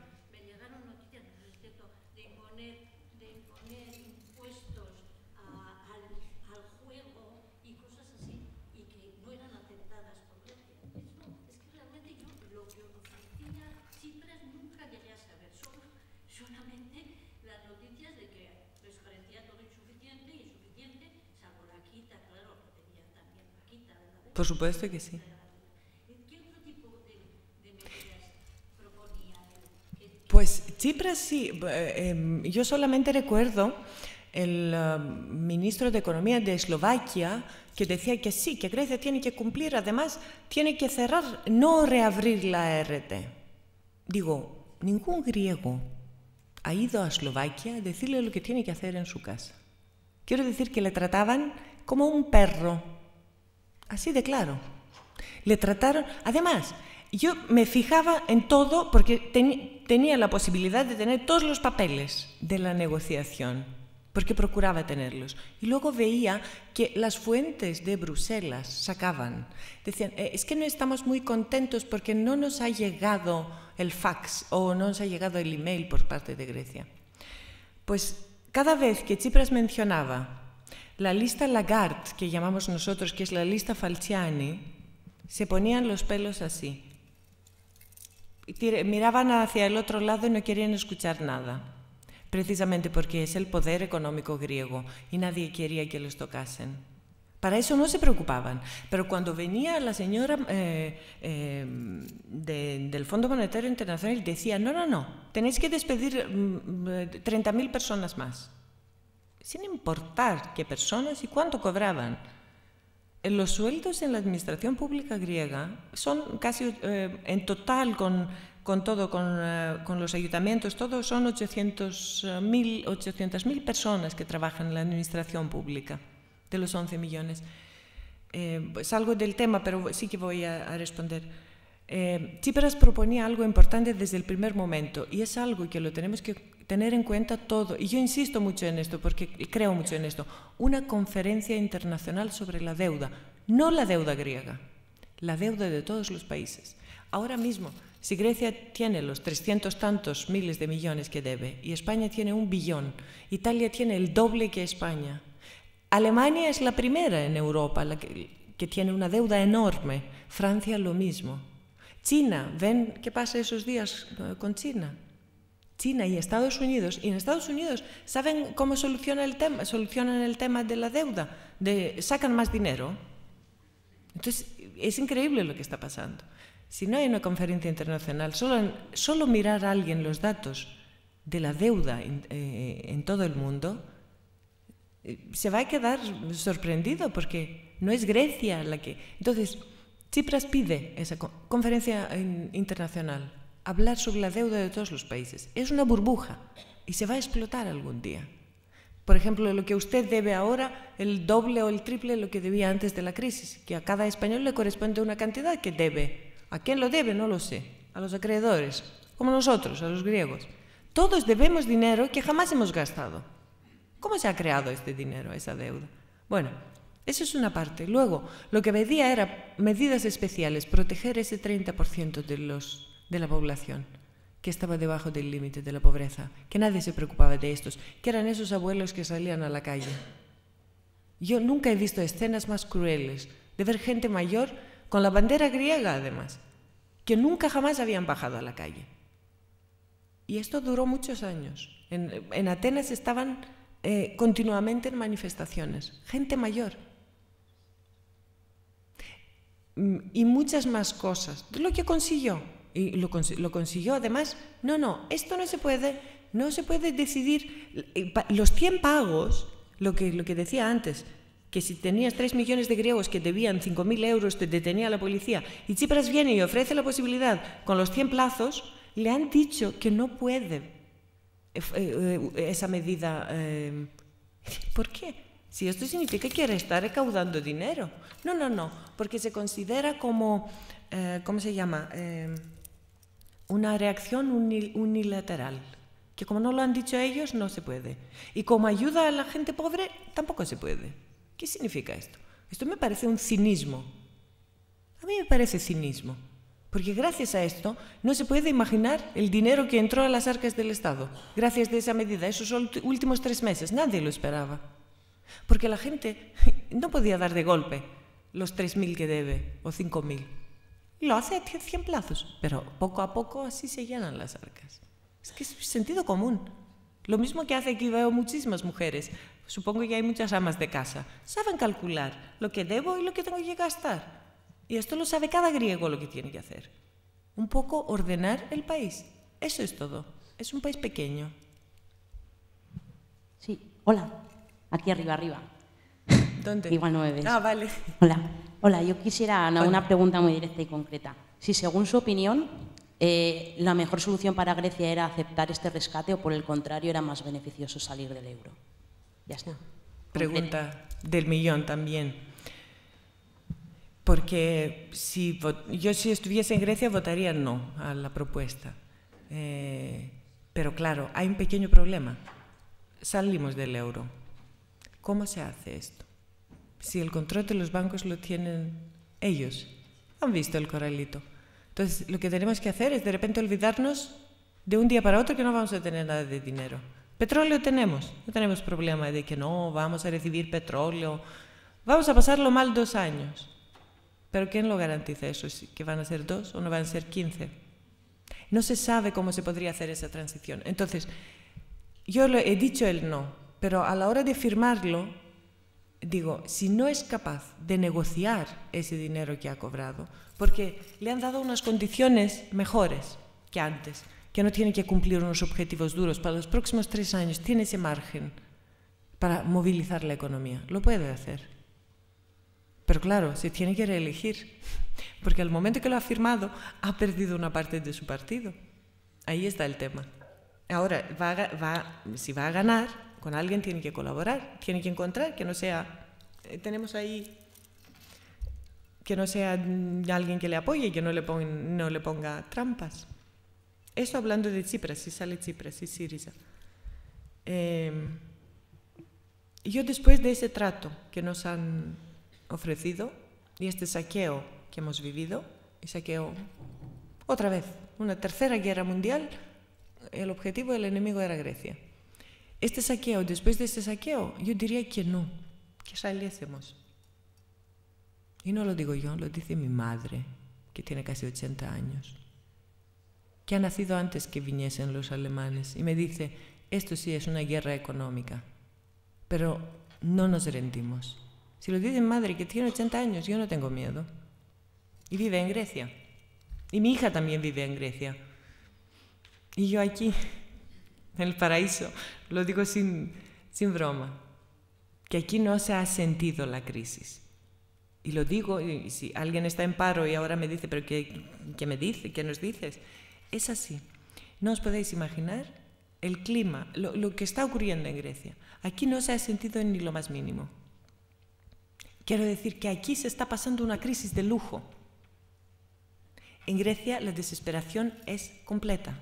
Por supuesto que sí. Pues Tsipras sí, eh, em, yo solamente recuerdo el eh, ministro de Economía de Eslovaquia que decía que sí, que Grecia tiene que cumplir, además tiene que cerrar, no reabrir la e RT. Digo, ningún griego ha ido a Eslovaquia a decirle lo que tiene que hacer en su casa. Quiero decir que le trataban como un perro Así de claro. Le trataron. Además, yo me fijaba en todo porque tenía la posibilidad de tener todos los papeles de la negociación, porque procuraba tenerlos. Y luego veía que las fuentes de Bruselas sacaban. Decían, eh, es que no estamos muy contentos porque no nos ha llegado el fax o no nos ha llegado el email por parte de Grecia. Pues cada vez que Tsipras mencionaba la lista Lagarde, que llamamos nosotros, que es la lista Falciani, se ponían los pelos así. Miraban hacia el otro lado y no querían escuchar nada, precisamente porque es el poder económico griego y nadie quería que los tocasen. Para eso no se preocupaban, pero cuando venía la señora eh, eh, del Fondo Monetario Internacional decía, no, no, no, tenéis que despedir 30.000 mm, mm, personas más sin importar qué personas y cuánto cobraban. Eh, los sueldos en la administración pública griega son casi eh, en total con, todo, eh, con, los ayuntamientos, todos son 800.000 800 personas que trabajan en la administración pública de los 11 millones. Eh, salgo del tema, pero sí que voy a, responder. Eh, Tsipras proponía algo importante desde el primer momento y es algo que lo tenemos que tener en cuenta todo, y yo insisto mucho en esto, porque creo mucho en esto, una conferencia internacional sobre la deuda, no la deuda griega, la deuda de todos los países. Ahora mismo, si Grecia tiene los 300 tantos miles de millones que debe, y España tiene un billón, Italia tiene el doble que España, Alemania es la primera en Europa la que tiene una deuda enorme, Francia lo mismo. China, ven qué pasa esos días eh, con China. China y Estados Unidos. Y en Estados Unidos, ¿saben cómo solucionan el tema, solucionan el tema de la deuda? sacan más dinero. Entonces, es increíble lo que está pasando. Si no hay una conferencia internacional, solo, mirar a alguien los datos de la deuda en, eh, todo el mundo, eh, se va a quedar sorprendido porque no es Grecia la que... Entonces, Tsipras pide esa conferencia internacional hablar sobre la deuda de todos los países. Es una burbuja y se va a explotar algún día. Por ejemplo, lo que usted debe ahora, el doble o el triple de lo que debía antes de la crisis, que a cada español le corresponde una cantidad que debe. ¿A quién lo debe? No lo sé. A los acreedores, como nosotros, a los griegos. Todos debemos dinero que jamás hemos gastado. ¿Cómo se ha creado este dinero, esa deuda? Bueno, eso es una parte. Luego, lo que pedía era medidas especiales, proteger ese 30% de los de la población que estaba debajo del límite de la pobreza, que nadie se preocupaba de estos, que eran esos abuelos que salían a la calle. Yo nunca he visto escenas más crueles de ver gente mayor con la bandera griega además, que nunca jamás habían bajado a la calle. Y esto duró muchos años. En, en Atenas estaban eh, continuamente en manifestaciones, gente mayor. Mm, y muchas más cosas. de Lo que consiguió, y lo, consiguió. Además, no, no, esto no se puede, no se puede decidir. Eh, los 100 pagos, lo que, lo que decía antes, que si tenías 3 millones de griegos que debían 5.000 euros, te detenía la policía, y Tsipras viene y ofrece la posibilidad con los 100 plazos, le han dicho que no puede eh, eh, esa medida. ¿Por qué? Si esto significa que estar recaudando dinero. No, no, no, porque se considera como, ¿cómo se llama? una reacción unilateral, que como no lo han dicho ellos, no se puede. Y como ayuda a la gente pobre, tampoco se puede. ¿Qué significa esto? Esto me parece un cinismo. A mí me parece cinismo. Porque gracias a esto no se puede imaginar el dinero que entró a las arcas del Estado. Gracias a esa medida, esos últimos tres meses, nadie lo esperaba. Porque la gente no podía dar de golpe los 3.000 que debe o 5.000. Lo hace a cien plazos, pero poco a poco así se llenan las arcas. Es que es sentido común. Lo mismo que hace aquí veo muchísimas mujeres. Supongo que hay muchas amas de casa. Saben calcular lo que debo y lo que tengo que gastar. Y esto lo sabe cada griego lo que tiene que hacer. Un poco ordenar el país. Eso es todo. Es un país pequeño. Sí. Hola. Aquí arriba, arriba. Igual no ah, Hola. Hola, yo quisiera una pregunta muy directa y concreta. Si según su opinión eh, la mejor solución para Grecia era aceptar este rescate o por el contrario era más beneficioso salir del euro. Ya está. Pregunta del millón también. Porque si yo si estuviese en Grecia votaría no a la propuesta. Eh, pero claro, hay un pequeño problema. Salimos del euro. ¿Cómo se hace esto? Si el control de los bancos lo tienen ellos, han visto el corralito. Entonces, lo que tenemos que hacer es de repente olvidarnos de un día para otro que no vamos a tener nada de dinero. Petróleo tenemos, no tenemos problema de que no vamos a recibir petróleo. Vamos a pasarlo mal dos años. Pero ¿quién lo garantiza eso? ¿Que van a ser dos o no van a ser quince? No se sabe cómo se podría hacer esa transición. Entonces, yo le he dicho el no, pero a la hora de firmarlo, digo, si no es capaz de negociar ese dinero que ha cobrado, porque le han dado unas condiciones mejores que antes, que no tiene que cumplir unos objetivos duros, para los próximos tres años tiene ese margen para movilizar la economía, lo puede hacer. Pero claro, se tiene que reelegir, porque al momento que lo ha firmado ha perdido una parte de su partido. Ahí está el tema. Ahora, va, si va a ganar, con alguien tiene que colaborar, tiene que encontrar que no sea, eh, tenemos ahí, que no sea mm, alguien que le apoye y que no le, ponga, trampas. Eso hablando de Chipre, si sale Chipre, si Siriza. Eh, yo después de ese trato que nos han ofrecido y este saqueo que hemos vivido, y saqueo otra vez, una tercera guerra mundial, el objetivo del enemigo era Grecia este saqueo, después de este saqueo, yo diría que no, que saliésemos. Y no lo digo yo, lo dice mi madre, que tiene casi 80 años, que ha nacido antes que viniesen los alemanes, y me dice, esto sí es una guerra económica, pero no nos rendimos. Si lo dice mi madre, que tiene 80 años, yo no tengo miedo. Y vive en Grecia. Y mi hija también vive en Grecia. Y yo aquí en el paraíso. Lo digo sin, broma. Que aquí no se ha sentido la crisis. Y lo digo, si alguien está en paro y ahora me dice, pero ¿qué, me dice? ¿Qué nos dices? Es así. No os podéis imaginar el clima, lo, lo que está ocurriendo en Grecia. Aquí no se ha sentido ni lo más mínimo. Quiero decir que aquí se está pasando una crisis de lujo. En Grecia la desesperación es completa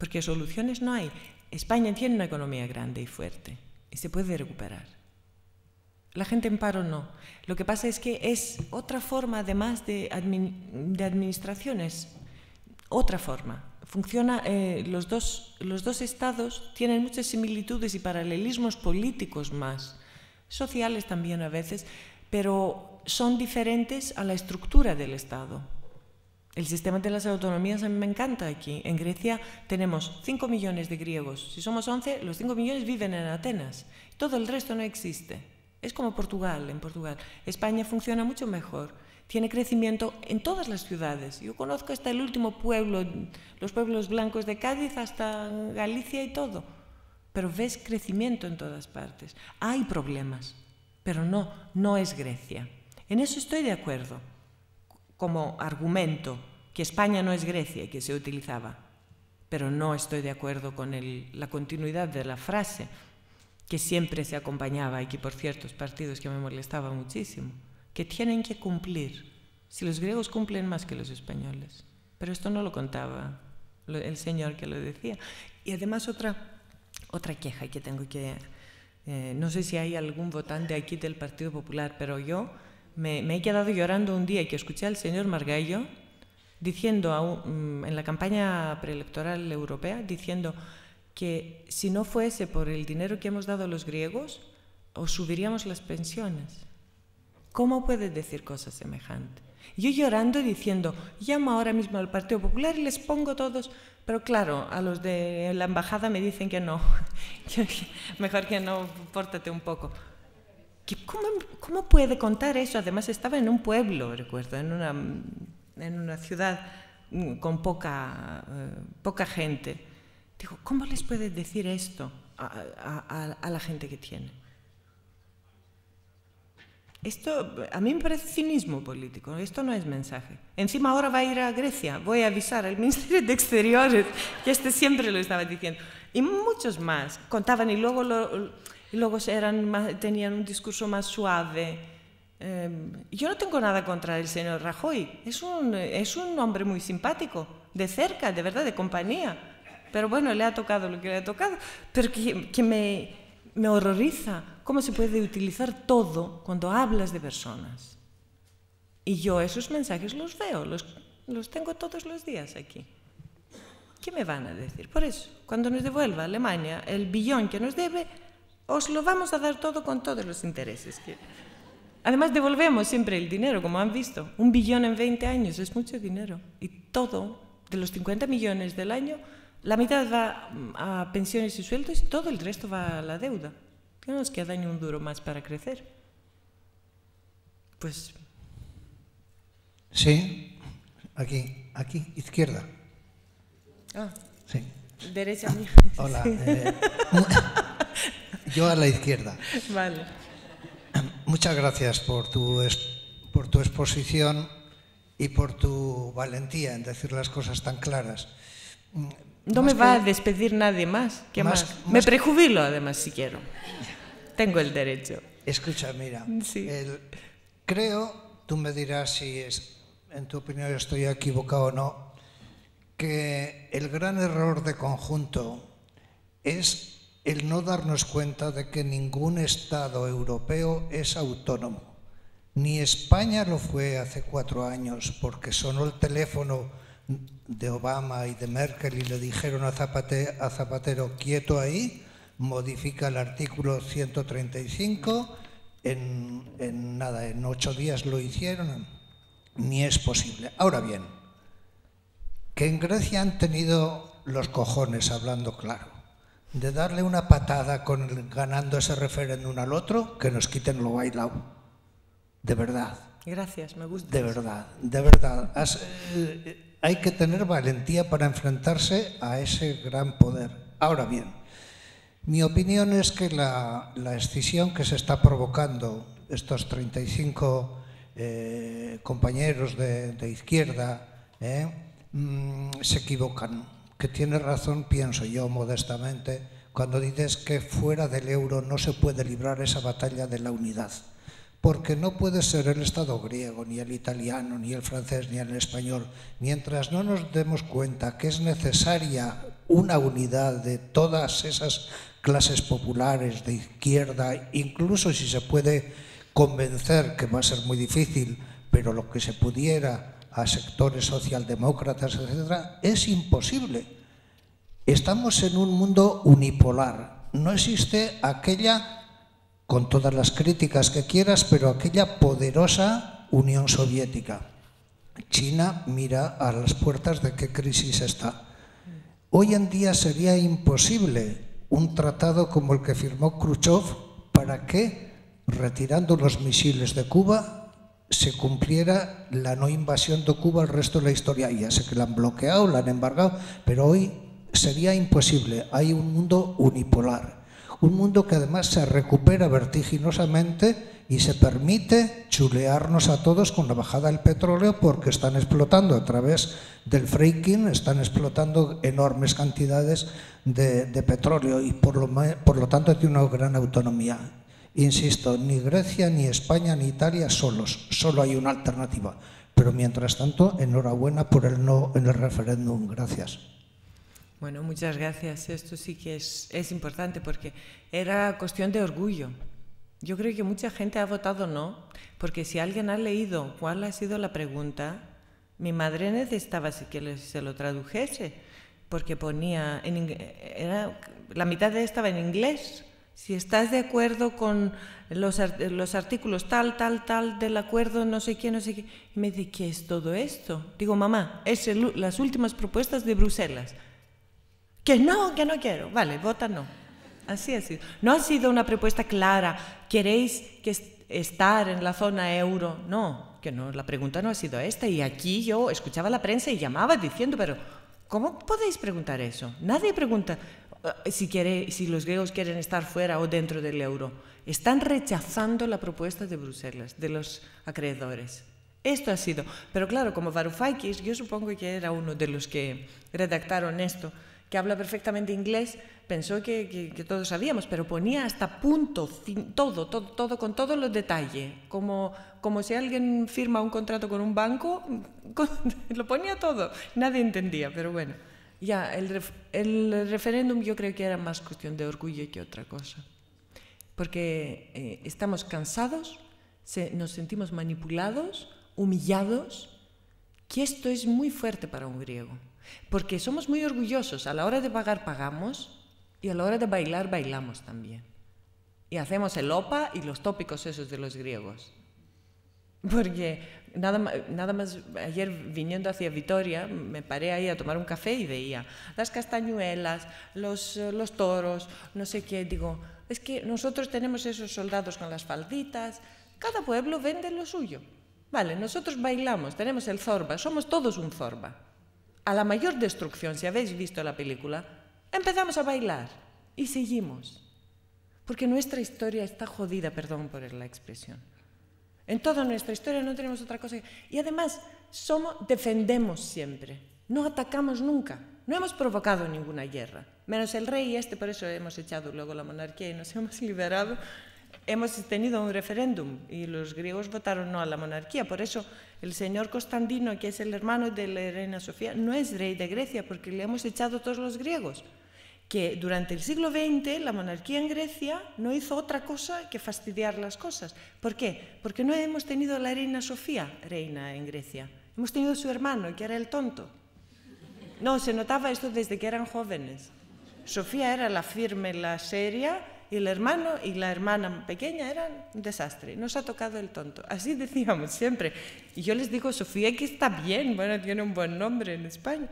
porque soluciones no hay. España tiene una economía grande y fuerte y se puede recuperar. La gente en paro no. Lo que pasa es que es otra forma, además de, administraciones, otra forma. Funciona, eh, los, dos, los dos estados tienen muchas similitudes y paralelismos políticos más, sociales también a veces, pero son diferentes a la estructura del estado. El sistema de las autonomías a mí me encanta aquí. En Grecia tenemos 5 millones de griegos. Si somos 11, los 5 millones viven en Atenas. Todo el resto no existe. Es como Portugal, en Portugal. España funciona mucho mejor. Tiene crecimiento en todas las ciudades. Yo conozco hasta el último pueblo, los pueblos blancos de Cádiz, hasta Galicia y todo. Pero ves crecimiento en todas partes. Hay problemas, pero no, no es Grecia. En eso estoy de acuerdo como argumento que España no es Grecia y que se utilizaba, pero no estoy de acuerdo con la continuidad de la frase que siempre se acompañaba y que por ciertos partidos que me molestaba muchísimo, que tienen que cumplir, si los griegos cumplen más que los españoles, pero esto no lo contaba el señor que lo decía. Y además otra, otra queja que tengo que... Eh, no sé si hay algún votante aquí del Partido Popular, pero yo me, he quedado llorando un día que escuché al señor Margallo diciendo mm, en la campaña preelectoral europea diciendo que si no fuese por el dinero que hemos dado a los griegos os subiríamos las pensiones. ¿Cómo puede decir cosas semejantes? Yo llorando diciendo, llamo ahora mismo al Partido Popular y les pongo todos, pero claro, a los de la embajada me dicen que no, mejor que no, pórtate un poco. ¿Cómo, puede contar eso? Además estaba en un pueblo, recuerdo, en una, en una ciudad mm, con poca, eh, poca gente. Digo, ¿cómo les puede decir esto a, a, la gente que tiene? Esto a mí me parece cinismo político, esto no es mensaje. Encima ahora va a ir a Grecia, voy a avisar al Ministerio de Exteriores, que este siempre lo estaba diciendo. Y muchos más contaban y luego lo y luego eran tenían un discurso más suave. Em, yo no tengo nada contra el señor Rajoy, es un, es un hombre muy simpático, de cerca, de verdad, de compañía. Pero bueno, le ha tocado lo que le ha tocado, pero que, me, me horroriza cómo se puede utilizar todo cuando hablas de personas. Y yo esos mensajes los veo, los, los tengo todos los días aquí. ¿Qué me van a decir? Por eso, cuando nos devuelva Alemania el billón que nos debe, os lo vamos a dar todo con todos los intereses. Además, devolvemos siempre el dinero, como han visto. Un billón en 20 años es mucho dinero. Y todo, de los 50 millones del año, la mitad va mm, a pensiones y sueldos y todo el resto va a la deuda. No nos queda ni un duro más para crecer. Pues. Sí, aquí, aquí, izquierda. Ah. Sí. Derecha ah, mía. Hola. Eh. Yo a la izquierda. Vale. Muchas gracias por tu, por tu exposición y por tu valentía en decir las cosas tan claras. Mm, no me va a despedir nadie más. ¿Qué más, Me prejubilo además si quiero. Tengo el derecho. Escucha, mira. creo, tú me dirás si es, en tu opinión estoy equivocado o no, que el gran error de conjunto es el no darnos cuenta de que ningún Estado europeo es autónomo. Ni España lo fue hace cuatro años porque sonó el teléfono de Obama y de Merkel y le dijeron a Zapatero, quieto ahí, modifica el artículo 135, en, en nada, en ocho días lo hicieron, ni es posible. Ahora bien, que en Grecia han tenido los cojones hablando claro de darle una patada con ganando ese referéndum al otro, que nos quiten lo bailado. De verdad. Gracias, me gusta. De verdad, de verdad. Eh, hay que tener valentía para enfrentarse a ese gran poder. Ahora bien, mi opinión es que la, escisión que se está provocando estos 35 eh, compañeros de, izquierda eh, mm, se equivocan que tiene razón, pienso yo modestamente, cuando dices que fuera del euro no se puede librar esa batalla de la unidad. Porque no puede ser el Estado griego, ni el italiano, ni el francés, ni el español. Mientras no nos demos cuenta que es necesaria una unidad de todas esas clases populares de izquierda, incluso si se puede convencer, que va a ser muy difícil, pero lo que se pudiera a sectores socialdemócratas, etc., es imposible. Estamos en un mundo unipolar. No existe aquella, con todas las críticas que quieras, pero aquella poderosa Unión Soviética. China mira a las puertas de qué crisis está. Hoy en día sería imposible un tratado como el que firmó Khrushchev para que, retirando los misiles de Cuba, se cumpliera la no invasión de Cuba el resto de la historia. Ya sé que la han bloqueado, la han embargado, pero hoy sería imposible. Hay un mundo unipolar, un mundo que además se recupera vertiginosamente y se permite chulearnos a todos con la bajada del petróleo porque están explotando a través del fracking, están explotando enormes cantidades de, petróleo y por lo, por lo tanto tiene una gran autonomía. Insisto, ni Grecia, ni España, ni Italia solos. Solo hay una alternativa. Pero mientras tanto, enhorabuena por el no en el referéndum. Gracias. Bueno, muchas gracias. Esto sí que es, importante porque era cuestión de orgullo. Yo creo que mucha gente ha votado no, porque si alguien ha leído cuál ha sido la pregunta, mi madre necesitaba que se lo tradujese, porque ponía, en, la mitad de estaba en inglés, si estás de acuerdo con los, artículos tal, tal, tal del acuerdo, no sé qué, no sé qué. me dice, ¿qué es todo esto? Digo, mamá, es las últimas propuestas de Bruselas. Que no, que no quiero. Vale, vota no. Así ha sido. No ha sido una propuesta clara. ¿Queréis que estar en la zona euro? No, que no, la pregunta no ha sido esta. Y aquí yo escuchaba la prensa y llamaba diciendo, pero ¿cómo podéis preguntar eso? Nadie pregunta, eh, si, quiere, si los griegos quieren estar fuera o dentro del euro. Están rechazando la propuesta de Bruselas, de los acreedores. Esto ha sido. Pero claro, como Varoufakis, yo supongo que era uno de los que redactaron esto, que habla perfectamente inglés, pensó que, todos sabíamos, pero ponía hasta punto, todo, todo, con todos los detalles. Como, como si alguien firma un contrato con un banco, lo ponía todo. Nadie entendía, pero bueno. Ya, el, referéndum yo creo que era más cuestión de orgullo que otra cosa, porque eh, estamos cansados, nos sentimos manipulados, humillados, que esto es muy fuerte para un griego, porque somos muy orgullosos, a la hora de pagar pagamos y a la hora de bailar bailamos también. Y hacemos el opa y los tópicos esos de los griegos. Porque Nada, más, ayer viniendo hacia Vitoria, me paré ahí a tomar un café y veía las castañuelas, los, eh, los toros, no sé qué. Digo, es que nosotros tenemos esos soldados con las falditas, cada pueblo vende lo suyo. Vale, nosotros bailamos, tenemos el zorba, somos todos un zorba. A la mayor destrucción, si habéis visto la película, empezamos a bailar y seguimos. Porque nuestra historia está jodida, perdón por la expresión. En toda nuestra historia no tenemos otra cosa. Y además, somos, defendemos siempre, no atacamos nunca. No hemos provocado ninguna guerra, menos el rey y este, por eso hemos echado luego la monarquía y nos hemos liberado. Hemos tenido un referéndum y los griegos votaron no a la monarquía. Por eso el señor Constantino, que es el hermano de la reina Sofía, no es rey de Grecia porque le hemos echado todos los griegos que durante el siglo XX la monarquía en Grecia no hizo otra cosa que fastidiar las cosas. ¿Por qué? Porque no hemos tenido a la reina Sofía, reina en Grecia. Hemos tenido a su hermano, que era el tonto. No, se notaba esto desde que eran jóvenes. Sofía era la firme, la seria, y el hermano y la hermana pequeña eran un desastre. Nos ha tocado el tonto. Así decíamos siempre. Y yo les digo, Sofía, que está bien, bueno, tiene un buen nombre en España,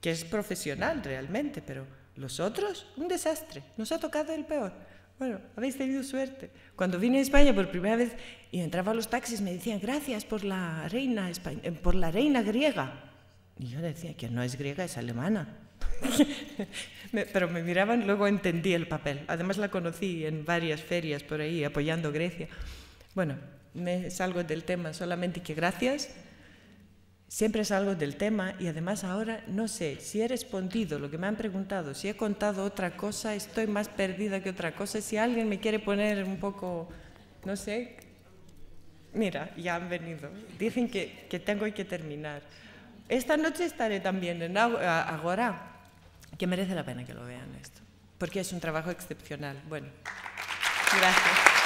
que es profesional realmente, pero los otros, un desastre. Nos ha tocado el peor. Bueno, habéis tenido suerte. Cuando vine a España por primera vez y entraba a los taxis, me decían, gracias por la reina, eh, por la reina griega. Y yo decía que no es griega, es alemana. Pero me miraban, luego entendí el papel. Además la conocí en varias ferias por ahí apoyando Grecia. Bueno, me salgo del tema solamente que gracias. Siempre salgo del tema y además ahora no sé si he respondido lo que me han preguntado, si he contado otra cosa, estoy más perdida que otra cosa. Si alguien me quiere poner un poco, no sé, mira, ya han venido. Dicen que, que tengo que terminar. Esta noche estaré también en Agora, que merece la pena que lo vean esto, porque es un trabajo excepcional. Bueno, gracias.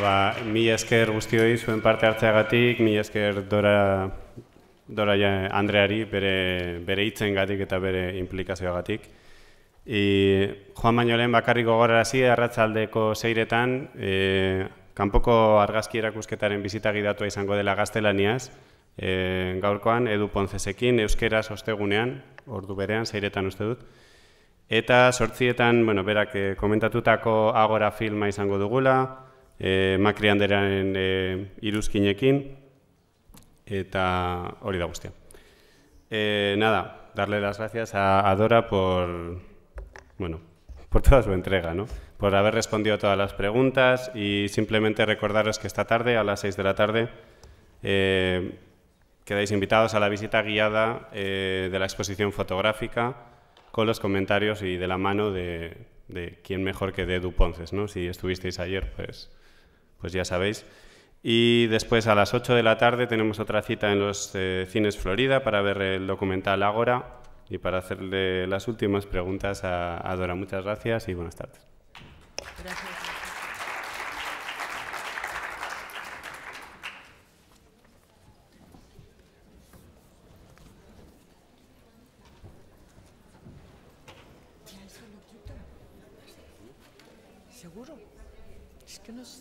ba, mi esker guzti hori zuen parte hartzeagatik, mi esker dora, dora Andreari bere, bere gatik eta bere implikazioagatik. E, Juan Mañolen bakarrik gogorarazi, zi, erratzaldeko zeiretan, e, kanpoko argazki erakusketaren bizitagi datua izango dela gaztelaniaz, e, gaurkoan edu ponzezekin, euskeraz ostegunean, ordu berean, zeiretan uste dut, Eta sortzietan, bueno, berak e, komentatutako agora filma izango dugula, Eh, Macriander en handeraren eh, iruzkinekin, eta hori eh, nada, darle las gracias a, Dora por, bueno, por toda su entrega, ¿no? por haber respondido a todas las preguntas y simplemente recordaros que esta tarde, a las 6 de la tarde, quedáis invitados a la visita guiada de la exposición fotográfica con los comentarios y de la mano de, de quien mejor que de Duponces. ¿no? Si estuvisteis ayer, pues pues ya sabéis. Y después a las 8 de la tarde tenemos otra cita en los eh, Cines Florida para ver el documental Agora y para hacerle las últimas preguntas a, Dora. Muchas gracias y buenas tardes. Gracias. ¿Seguro? Es que no